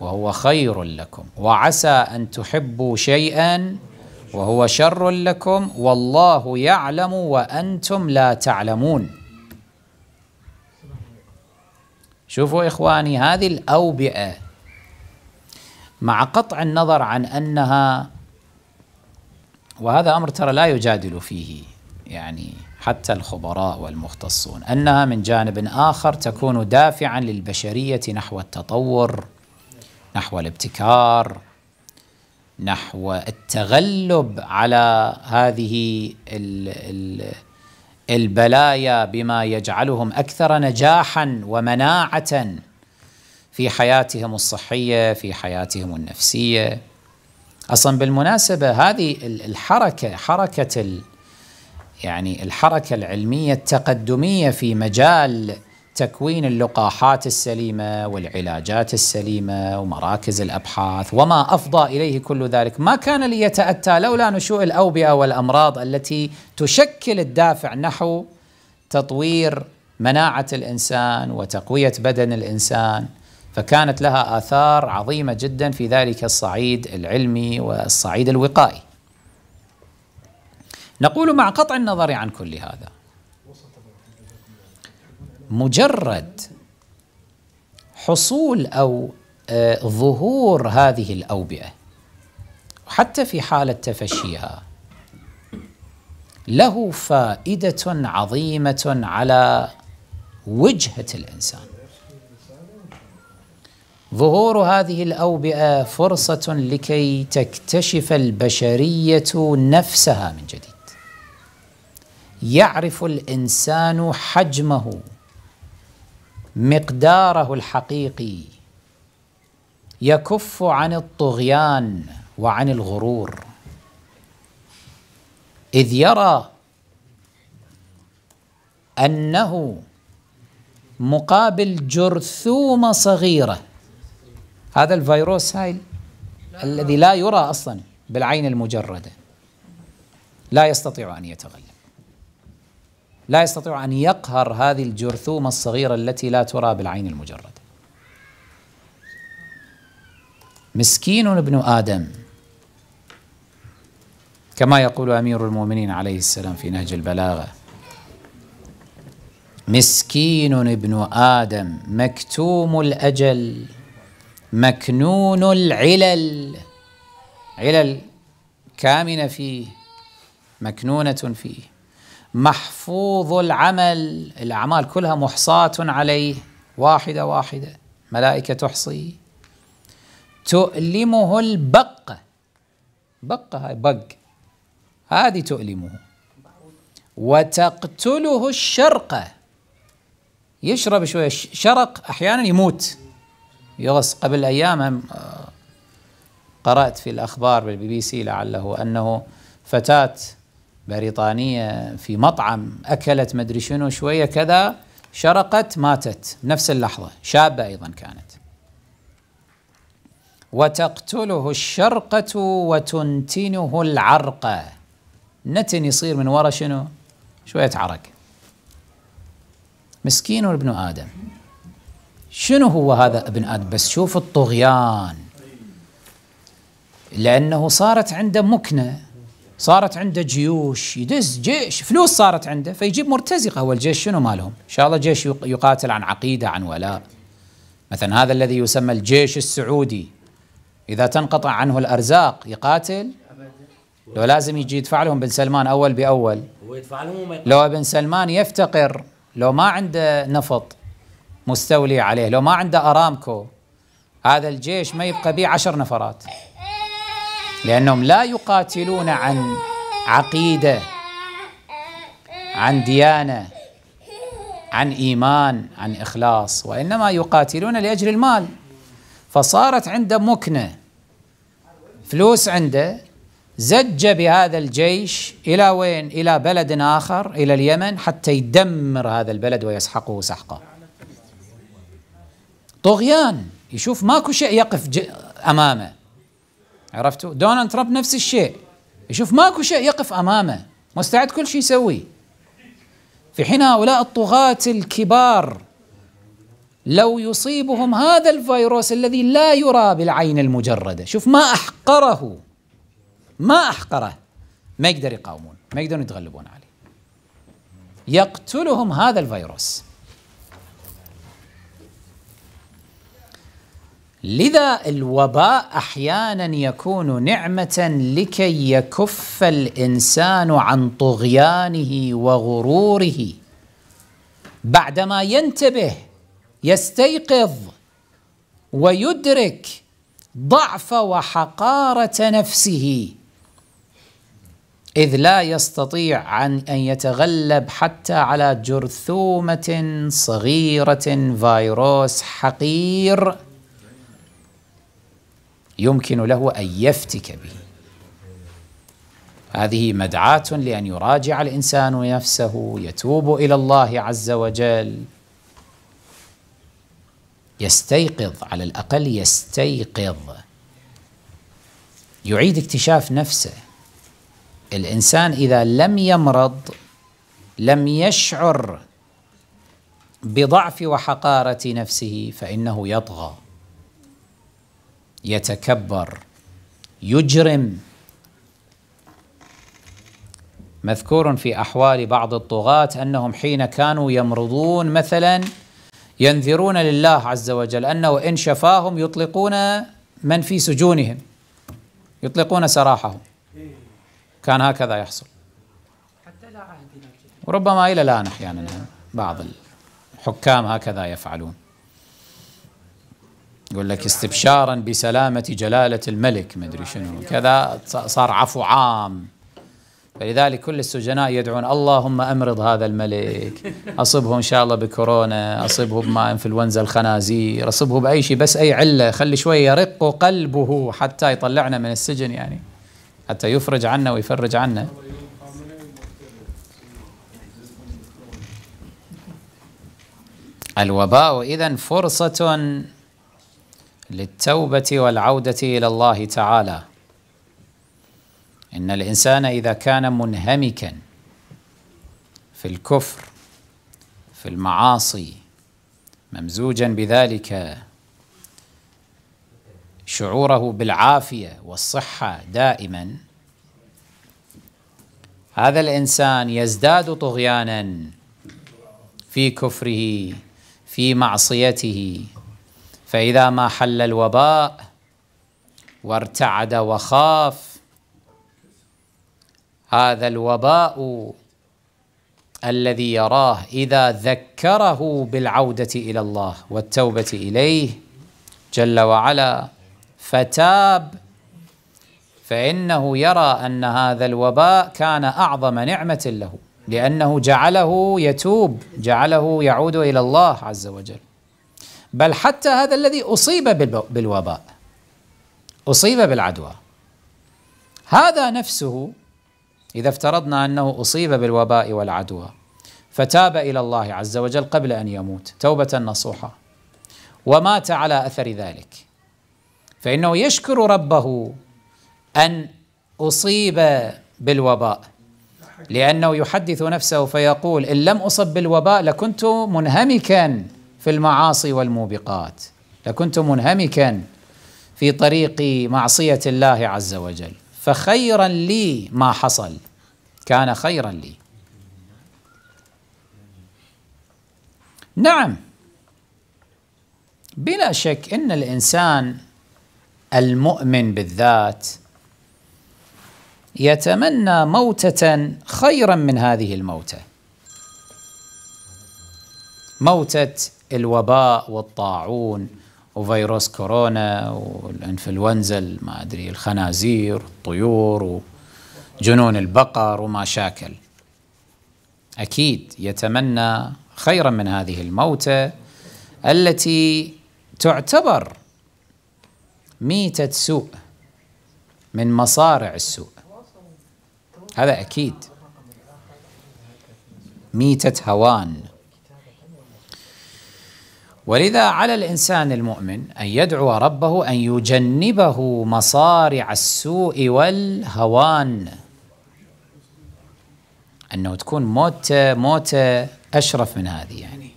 وهو خير لكم وعسى ان تحبوا شيئا وهو شر لكم والله يعلم وانتم لا تعلمون شوفوا إخواني هذه الأوبئة مع قطع النظر عن أنها وهذا أمر ترى لا يجادل فيه يعني حتى الخبراء والمختصون أنها من جانب آخر تكون دافعا للبشرية نحو التطور نحو الابتكار نحو التغلب على هذه ال ال البلايا بما يجعلهم اكثر نجاحا ومناعه في حياتهم الصحيه في حياتهم النفسيه اصلا بالمناسبه هذه الحركه حركه يعني الحركه العلميه التقدميه في مجال تكوين اللقاحات السليمه والعلاجات السليمه ومراكز الابحاث وما افضى اليه كل ذلك، ما كان ليتاتى لولا نشوء الاوبئه والامراض التي تشكل الدافع نحو تطوير مناعه الانسان وتقويه بدن الانسان، فكانت لها اثار عظيمه جدا في ذلك الصعيد العلمي والصعيد الوقائي. نقول مع قطع النظر عن كل هذا مجرد حصول او آه، ظهور هذه الاوبئه حتى في حاله تفشيها له فائده عظيمه على وجهه الانسان ظهور هذه الاوبئه فرصه لكي تكتشف البشريه نفسها من جديد يعرف الانسان حجمه مقداره الحقيقي يكف عن الطغيان وعن الغرور إذ يرى أنه مقابل جرثومة صغيرة هذا الفيروس هاي الذي لا يرى أصلا بالعين المجردة لا يستطيع أن يتغلب لا يستطيع أن يقهر هذه الجرثومة الصغيرة التي لا ترى بالعين المجردة مسكين ابن آدم كما يقول أمير المؤمنين عليه السلام في نهج البلاغة مسكين ابن آدم مكتوم الأجل مكنون العلل علل كامنة فيه مكنونة فيه محفوظ العمل الأعمال كلها محصاة عليه واحدة واحدة ملائكة تحصي تؤلمه البقة بقة هاي بق هذه تؤلمه وتقتله الشرقة يشرب شوية شرق أحيانا يموت يغص قبل أيام آه، قرأت في الأخبار بالبي بي سي لعله أنه فتاة بريطانية في مطعم أكلت مدري شنو شوية كذا شرقت ماتت نفس اللحظة شابة أيضا كانت وتقتله الشرقة وتنتنه العرقة نتن يصير من ورا شنو شوية عرق مسكين ابن آدم شنو هو هذا ابن آدم بس شوف الطغيان لأنه صارت عنده مكنة صارت عنده جيوش يدز جيش فلوس صارت عنده فيجيب مرتزقه هو الجيش شنو مالهم؟ ان شاء الله جيش يقاتل عن عقيده عن ولاء مثلا هذا الذي يسمى الجيش السعودي اذا تنقطع عنه الارزاق يقاتل لو لازم يجي يدفع لهم بن سلمان اول باول لو بن سلمان يفتقر لو ما عنده نفط مستولي عليه لو ما عنده ارامكو هذا الجيش ما يبقى به عشر نفرات لأنهم لا يقاتلون عن عقيدة عن ديانة عن إيمان عن إخلاص وإنما يقاتلون لأجل المال فصارت عنده مكنة فلوس عنده زج بهذا الجيش إلى وين؟ إلى بلد آخر إلى اليمن حتى يدمر هذا البلد ويسحقه سحقة طغيان يشوف ماكو شيء يقف أمامه عرفتوا دونالد ترامب نفس الشيء يشوف ماكو شيء يقف امامه مستعد كل شيء يسويه في حين هؤلاء الطغاة الكبار لو يصيبهم هذا الفيروس الذي لا يرى بالعين المجردة شوف ما أحقره ما أحقره ما يقدر يقاومون ما يقدرون يتغلبون عليه يقتلهم هذا الفيروس لذا الوباء احيانا يكون نعمه لكي يكف الانسان عن طغيانه وغروره بعدما ينتبه يستيقظ ويدرك ضعف وحقاره نفسه اذ لا يستطيع عن ان يتغلب حتى على جرثومه صغيره فيروس حقير يمكن له أن يفتك به هذه مدعاة لأن يراجع الإنسان نفسه يتوب إلى الله عز وجل يستيقظ على الأقل يستيقظ يعيد اكتشاف نفسه الإنسان إذا لم يمرض لم يشعر بضعف وحقارة نفسه فإنه يطغى يتكبر يجرم مذكور في احوال بعض الطغاة انهم حين كانوا يمرضون مثلا ينذرون لله عز وجل انه ان شفاهم يطلقون من في سجونهم يطلقون سراحهم كان هكذا يحصل وربما الى الان احيانا بعض الحكام هكذا يفعلون يقول لك استبشارا بسلامة جلالة الملك مدري شنو كذا صار عفو عام فلذلك كل السجناء يدعون اللهم امرض هذا الملك اصبه ان شاء الله بكورونا اصبه بما انفلونزا الخنازير اصبه باي شيء بس اي عله خلي شويه يرق قلبه حتى يطلعنا من السجن يعني حتى يفرج عنا ويفرج عنا الوباء اذا فرصه للتوبه والعوده الى الله تعالى ان الانسان اذا كان منهمكا في الكفر في المعاصي ممزوجا بذلك شعوره بالعافيه والصحه دائما هذا الانسان يزداد طغيانا في كفره في معصيته فإذا ما حل الوباء وارتعد وخاف هذا الوباء الذي يراه إذا ذكره بالعودة إلى الله والتوبة إليه جل وعلا فتاب فإنه يرى أن هذا الوباء كان أعظم نعمة له لأنه جعله يتوب جعله يعود إلى الله عز وجل بل حتى هذا الذي أصيب بالوباء أصيب بالعدوى هذا نفسه إذا افترضنا أنه أصيب بالوباء والعدوى فتاب إلى الله عز وجل قبل أن يموت توبة نصوحة ومات على أثر ذلك فإنه يشكر ربه أن أصيب بالوباء لأنه يحدث نفسه فيقول إن لم أصب بالوباء لكنت منهمكاً في المعاصي والموبقات لكنت منهمكا في طريق معصيه الله عز وجل فخيرا لي ما حصل كان خيرا لي نعم بلا شك ان الانسان المؤمن بالذات يتمنى موتة خيرا من هذه الموتة موتة الوباء والطاعون وفيروس كورونا والانفلونزا ما ادري الخنازير الطيور وجنون البقر وما شاكل اكيد يتمنى خيرا من هذه الموتى التي تعتبر ميتة سوء من مصارع السوء هذا اكيد ميتة هوان ولذا على الانسان المؤمن ان يدعو ربه ان يجنبه مصارع السوء والهوان انه تكون موته موته اشرف من هذه يعني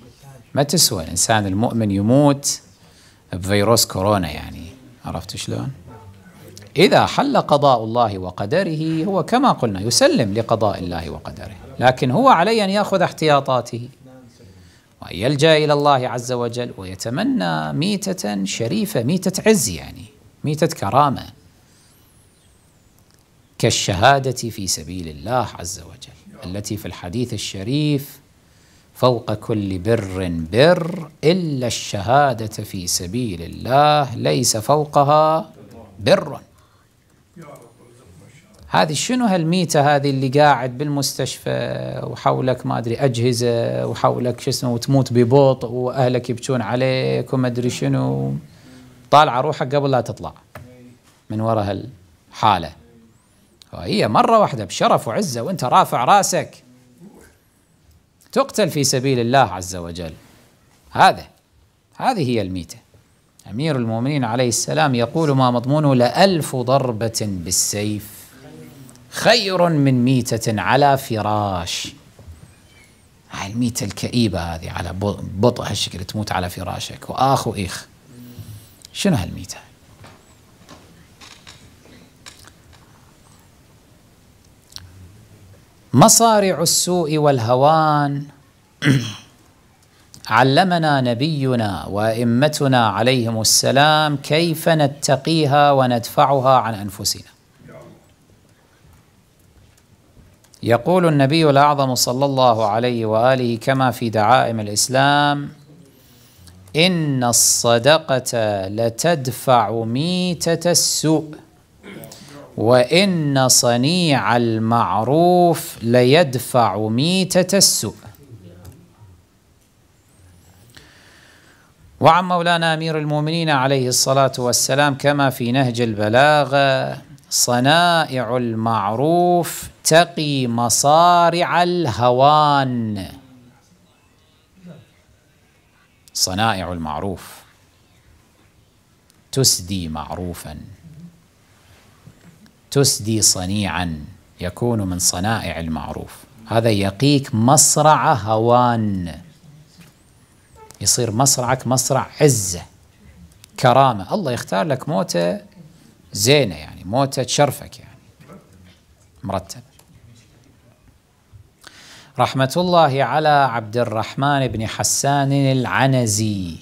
ما تسوى الانسان المؤمن يموت بفيروس كورونا يعني عرفت شلون؟ اذا حل قضاء الله وقدره هو كما قلنا يسلم لقضاء الله وقدره، لكن هو عليه ان ياخذ احتياطاته وأن يلجأ إلى الله عز وجل ويتمنى ميتة شريفة ميتة عز يعني ميتة كرامة كالشهادة في سبيل الله عز وجل التي في الحديث الشريف فوق كل بر بر إلا الشهادة في سبيل الله ليس فوقها بر هذه شنو هالميتة هذه اللي قاعد بالمستشفى وحولك ما أدري أجهزة وحولك شو اسمه وتموت ببطء وأهلك يبكون عليك وما أدري شنو طالعة روحك قبل لا تطلع من وراء هالحالة هي مرة واحدة بشرف وعزة وانت رافع راسك تقتل في سبيل الله عز وجل هذا هذه هي الميتة أمير المؤمنين عليه السلام يقول ما مضمونه لألف ضربة بالسيف خير من ميتة على فراش هاي الميتة الكئيبة هذه على بطء هالشكل تموت على فراشك وآخ وإخ شنو هالميتة مصارع السوء والهوان علمنا نبينا وائمتنا عليهم السلام كيف نتقيها وندفعها عن انفسنا يقول النبي الأعظم صلى الله عليه وآله كما في دعائم الإسلام إن الصدقة لتدفع ميتة السوء وإن صنيع المعروف ليدفع ميتة السوء وعن مولانا أمير المؤمنين عليه الصلاة والسلام كما في نهج البلاغة صنائع المعروف تقي مصارع الهوان صنائع المعروف تسدي معروفا تسدي صنيعا يكون من صنائع المعروف هذا يقيك مصرع هوان يصير مصرعك مصرع عزة كرامة الله يختار لك موته زينة يعني موتة تشرفك يعني مرتب رحمة الله على عبد الرحمن بن حسان العنزي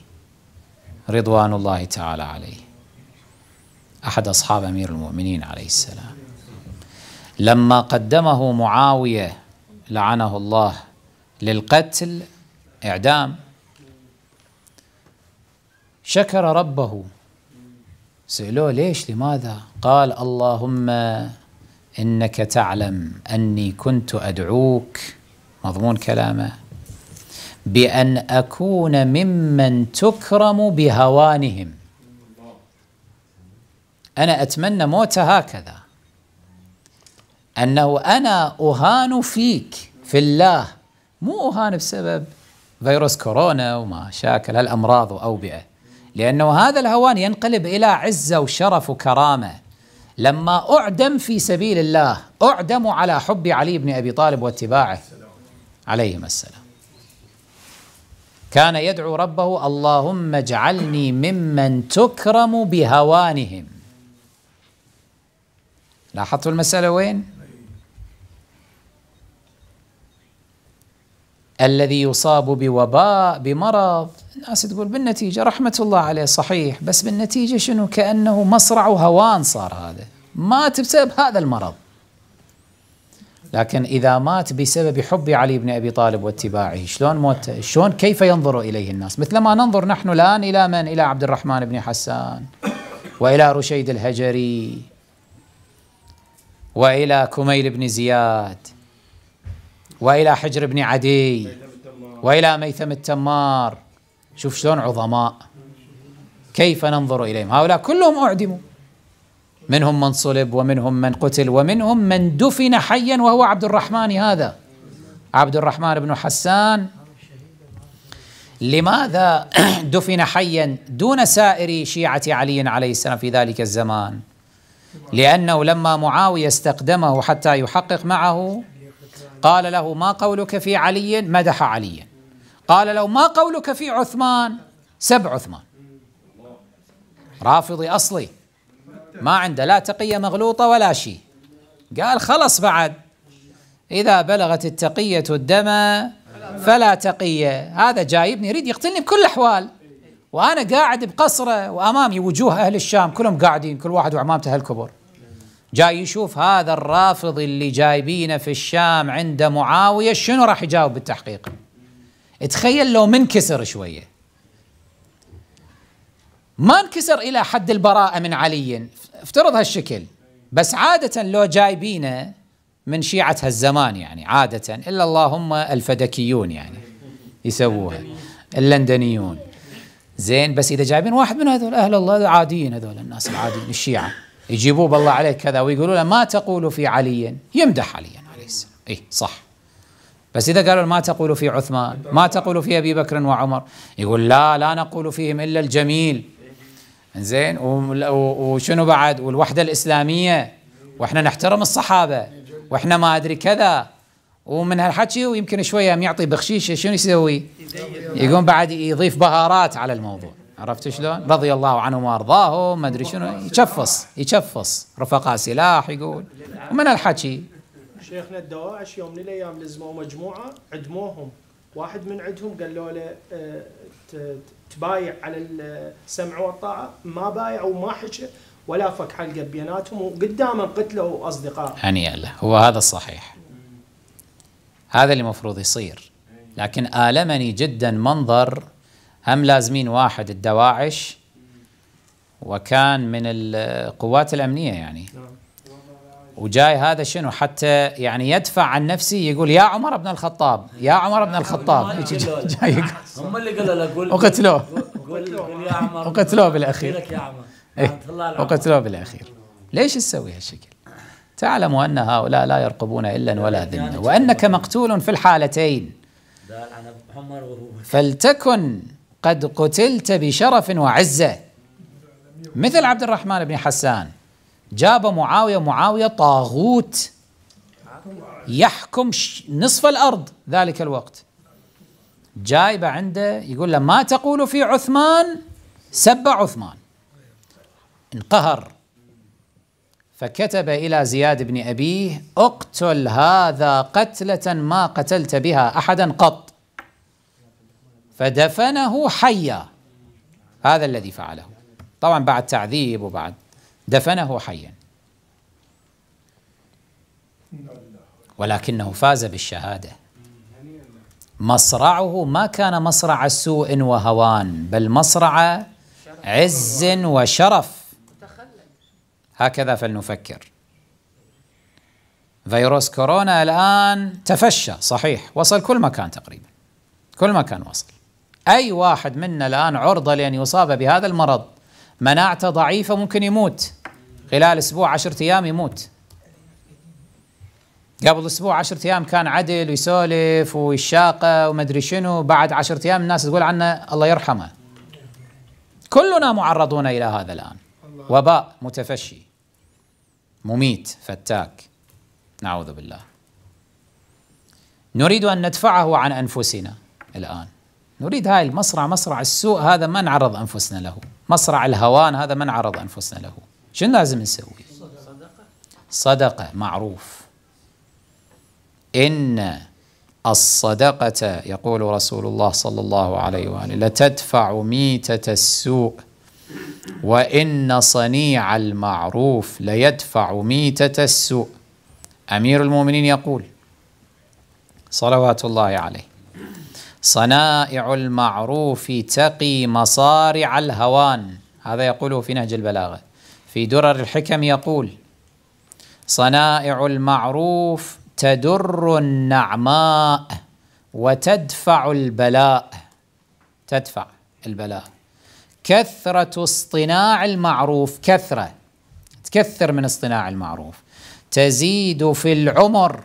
رضوان الله تعالى عليه أحد أصحاب أمير المؤمنين عليه السلام لما قدمه معاوية لعنه الله للقتل إعدام شكر ربه سألوه ليش لماذا قال اللهم إنك تعلم أني كنت أدعوك مضمون كلامه بأن أكون ممن تكرم بهوانهم أنا أتمنى موت هكذا أنه أنا أهان فيك في الله مو أهان بسبب فيروس كورونا وما شاكل هالأمراض وأوبئة لأنه هذا الهوان ينقلب إلى عزة وشرف وكرامة لما أعدم في سبيل الله أعدم على حب علي بن أبي طالب واتباعه عليهما السلام كان يدعو ربه اللهم اجعلني ممن تكرم بهوانهم لاحظتوا المسألة وين؟ الذي يصاب بوباء بمرض الناس تقول بالنتيجة رحمة الله عليه صحيح بس بالنتيجة شنو كأنه مصرع وهوان صار هذا مات بسبب هذا المرض لكن إذا مات بسبب حب علي بن أبي طالب واتباعه شلون موت شلون كيف ينظر إليه الناس مثلما ننظر نحن الآن إلى من إلى عبد الرحمن بن حسان وإلى رشيد الهجري وإلى كميل بن زياد وإلى حجر بن عدي وإلى ميثم التمار شوف شلون عظماء كيف ننظر إليهم هؤلاء كلهم أعدموا منهم من صلب ومنهم من قتل ومنهم من دفن حيا وهو عبد الرحمن هذا عبد الرحمن بن حسان لماذا دفن حيا دون سائر شيعة علي عليه السلام في ذلك الزمان لأنه لما معاوية استقدمه حتى يحقق معه قال له ما قولك في علي مدح عليا قال له ما قولك في عثمان سب عثمان رافضي أصلي ما عنده لا تقية مغلوطة ولا شيء قال خلص بعد إذا بلغت التقية الدم فلا تقية هذا جايبني يريد يقتلني بكل الأحوال وأنا قاعد بقصره وأمامي وجوه أهل الشام كلهم قاعدين كل واحد وعمامته الكبر جاي يشوف هذا الرافض اللي جايبينه في الشام عند معاوية شنو راح يجاوب بالتحقيق تخيل لو منكسر شويه ما انكسر الى حد البراءه من علي افترض هالشكل بس عاده لو جايبينه من شيعه هالزمان يعني عاده الا اللهم الفدكيون يعني يسووها اللندنيون زين بس اذا جايبين واحد من هذول اهل الله عاديين هذول الناس العاديين الشيعه يجيبوه بالله عليك كذا ويقولوا له ما تقول في علي يمدح علي عليه السلام اي صح بس إذا قالوا ما تقول في عثمان ما تقول في أبي بكر وعمر يقول لا لا نقول فيهم إلا الجميل زين وشنو بعد والوحدة الإسلامية وإحنا نحترم الصحابة وإحنا ما أدري كذا ومن هالحكي ويمكن شوية يعطي بخشيشة شنو يسوي يقوم بعد يضيف بهارات على الموضوع عرفت شلون؟ رضي الله عنهم وارضاهم ما ادري شنو يشفص يشفص رفقاء سلاح يقول ومن الحكي شيخنا الدواعش يوم من الايام لزموا مجموعه عدموهم واحد من عندهم قالوا له آه، تبايع على السمع والطاعه ما بايع وما حكى ولا فك حلقه بيناتهم وقدامه قتلوا اصدقائه هنيئا له هو هذا الصحيح هذا اللي المفروض يصير لكن آلمني جدا منظر هم لازمين واحد الدواعش وكان من القوات الأمنية يعني نعم. وجاي هذا شنو حتى يعني يدفع عن نفسه يقول يا عمر بن الخطاب يا عمر بن الخطاب هم اللي قالوا له قول وقتلوه قول يا عمر وقتلوه بالاخير إيه. وقتلوه بالاخير ليش تسوي هالشكل؟ تعلم ان هؤلاء لا يرقبون الا ولا يعني ذمه وانك مقتول في الحالتين فلتكن قد قتلت بشرف وعزه مثل عبد الرحمن بن حسان جاب معاوية معاوية طاغوت يحكم نصف الأرض ذلك الوقت جايبة عنده يقول له ما تقول في عثمان سب عثمان انقهر فكتب إلى زياد بن أبيه اقتل هذا قتلة ما قتلت بها أحدا قط فدفنه حيا هذا الذي فعله طبعا بعد تعذيب وبعد دفنه حيا ولكنه فاز بالشهاده مصرعه ما كان مصرع سوء وهوان بل مصرع عز وشرف هكذا فلنفكر فيروس كورونا الآن تفشى صحيح وصل كل مكان تقريبا كل مكان وصل أي واحد منا الآن عرضة لأن يصاب بهذا المرض مناعته ضعيفه ممكن يموت خلال اسبوع 10 ايام يموت قبل اسبوع 10 ايام كان عدل ويسولف ويشاقه ومدري شنو بعد 10 ايام الناس تقول عنه الله يرحمه كلنا معرضون الى هذا الان وباء متفشي مميت فتاك نعوذ بالله نريد ان ندفعه عن انفسنا الان نريد هاي المصرع مصرع السوء هذا ما نعرض انفسنا له مصرع الهوان هذا من عرض أنفسنا له شنو لازم نسوي صدقة معروف إن الصدقة يقول رسول الله صلى الله عليه وآله لتدفع ميتة السوء وإن صنيع المعروف ليدفع ميتة السوء أمير المؤمنين يقول صلوات الله عليه صنائع المعروف تقي مصارع الهوان هذا يقوله في نهج البلاغة في درر الحكم يقول صنائع المعروف تدر النعماء وتدفع البلاء تدفع البلاء كثرة اصطناع المعروف كثرة تكثر من اصطناع المعروف تزيد في العمر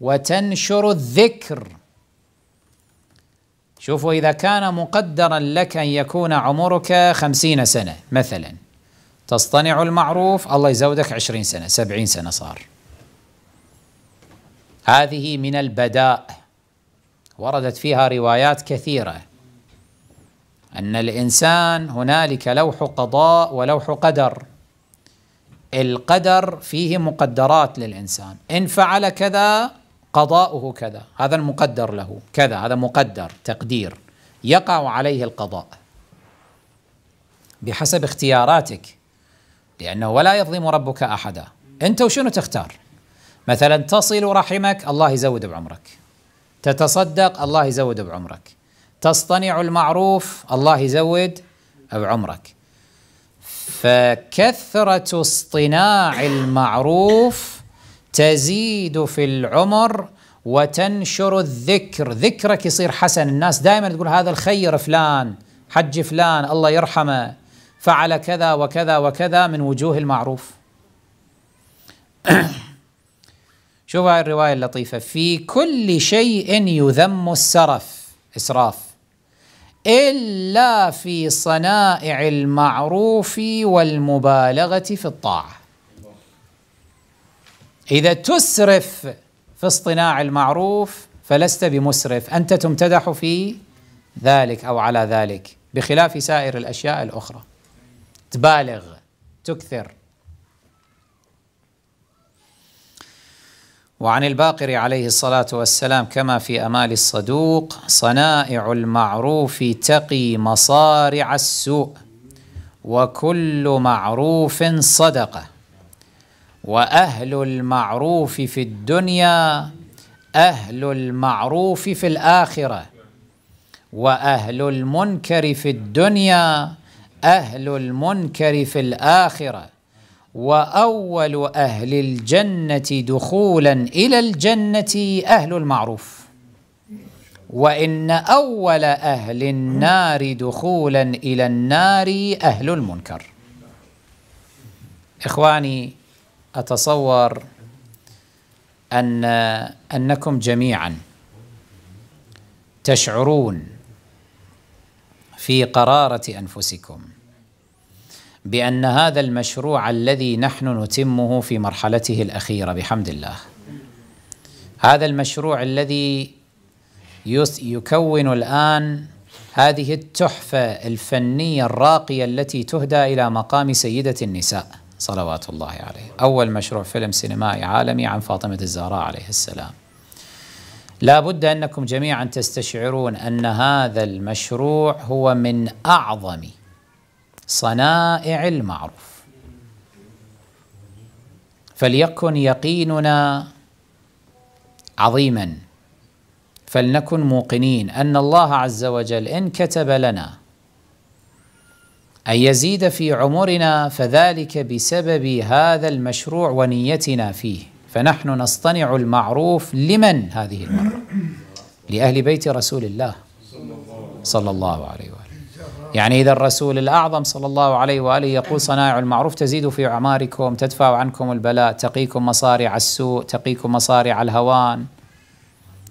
وتنشر الذكر شوفوا إذا كان مقدرا لك أن يكون عمرك خمسين سنة مثلا تصطنع المعروف الله يزودك عشرين سنة سبعين سنة صار هذه من البداء وردت فيها روايات كثيرة أن الإنسان هنالك لوح قضاء ولوح قدر القدر فيه مقدرات للإنسان إن فعل كذا قضاؤه كذا هذا المقدر له كذا هذا مقدر تقدير يقع عليه القضاء بحسب اختياراتك لأنه ولا يظلم ربك أحدا أنت وشنو تختار مثلا تصل رحمك الله يزود بعمرك تتصدق الله يزود بعمرك تصطنع المعروف الله يزود بعمرك فكثرة اصطناع المعروف تزيد في العمر وتنشر الذكر ذكرك يصير حسن الناس دائما تقول هذا الخير فلان حج فلان الله يرحمه فعل كذا وكذا وكذا من وجوه المعروف شوف هاي الرواية اللطيفة في كل شيء يذم السرف إسراف إلا في صنائع المعروف والمبالغة في الطاعة إذا تسرف في اصطناع المعروف فلست بمسرف أنت تمتدح في ذلك أو على ذلك بخلاف سائر الأشياء الأخرى تبالغ تكثر وعن الباقر عليه الصلاة والسلام كما في أمال الصدوق صنائع المعروف تقي مصارع السوء وكل معروف صدقه وأهل المعروف في الدنيا أهل المعروف في الآخرة وأهل المنكر في الدنيا أهل المنكر في الآخرة وأول أهل الجنة دخولا إلى الجنة أهل المعروف وإن أول أهل النار دخولا إلى النار أهل المنكر إخواني أتصور أن أنكم جميعا تشعرون في قرارة أنفسكم بأن هذا المشروع الذي نحن نتمه في مرحلته الأخيرة بحمد الله هذا المشروع الذي يكون الآن هذه التحفة الفنية الراقية التي تهدى إلى مقام سيدة النساء صلوات الله عليه أول مشروع فيلم سينمائي عالمي عن فاطمة الزهراء عليه السلام لا بد أنكم جميعا تستشعرون أن هذا المشروع هو من أعظم صنائع المعروف فليكن يقيننا عظيما فلنكن موقنين أن الله عز وجل إن كتب لنا أن يزيد في عمرنا فذلك بسبب هذا المشروع ونيتنا فيه فنحن نصطنع المعروف لمن هذه المرة لأهل بيت رسول الله صلى الله عليه وآله يعني إذا الرسول الأعظم صلى الله عليه وآله يقول صنائع المعروف تزيد في أعماركم تدفع عنكم البلاء تقيكم مصارع السوء تقيكم مصارع الهوان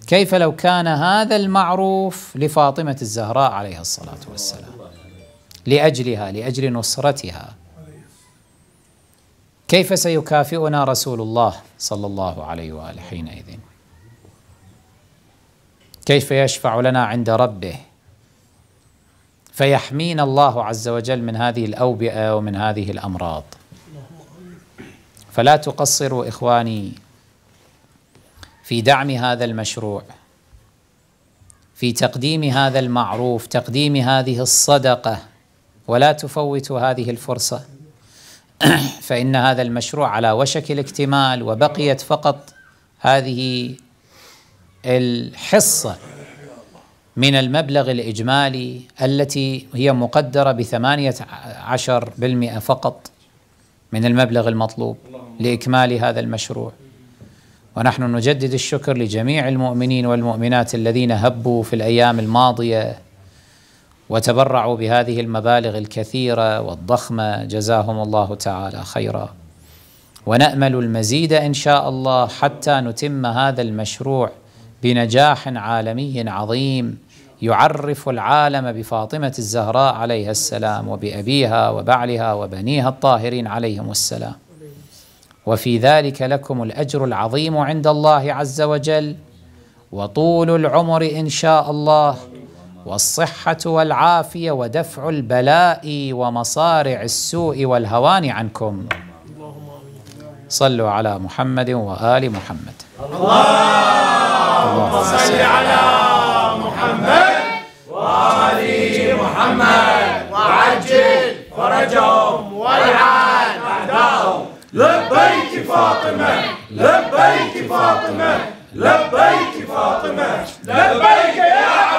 كيف لو كان هذا المعروف لفاطمة الزهراء عليها الصلاة والسلام لاجلها لاجل نصرتها كيف سيكافئنا رسول الله صلى الله عليه واله حينئذ كيف يشفع لنا عند ربه فيحمينا الله عز وجل من هذه الاوبئه ومن هذه الامراض فلا تقصروا اخواني في دعم هذا المشروع في تقديم هذا المعروف تقديم هذه الصدقه ولا تفوتوا هذه الفرصة فإن هذا المشروع على وشك الاكتمال وبقيت فقط هذه الحصة من المبلغ الإجمالي التي هي مقدرة بثمانية عشر بالمئة فقط من المبلغ المطلوب لإكمال هذا المشروع ونحن نجدد الشكر لجميع المؤمنين والمؤمنات الذين هبوا في الأيام الماضية وتبرعوا بهذه المبالغ الكثيره والضخمه جزاهم الله تعالى خيرا ونامل المزيد ان شاء الله حتى نتم هذا المشروع بنجاح عالمي عظيم يعرف العالم بفاطمه الزهراء عليها السلام وبابيها وبعلها وبنيها الطاهرين عليهم السلام وفي ذلك لكم الاجر العظيم عند الله عز وجل وطول العمر ان شاء الله نعم. والصحة والعافية ودفع البلاء ومصارع السوء والهوان عنكم صلوا على محمد وآل محمد اللهم صل على محمد وآل محمد وعجل فرجهم والعن أعداءهم لبيك فاطمة لبيك فاطمة لبيك فاطمة لبيك يا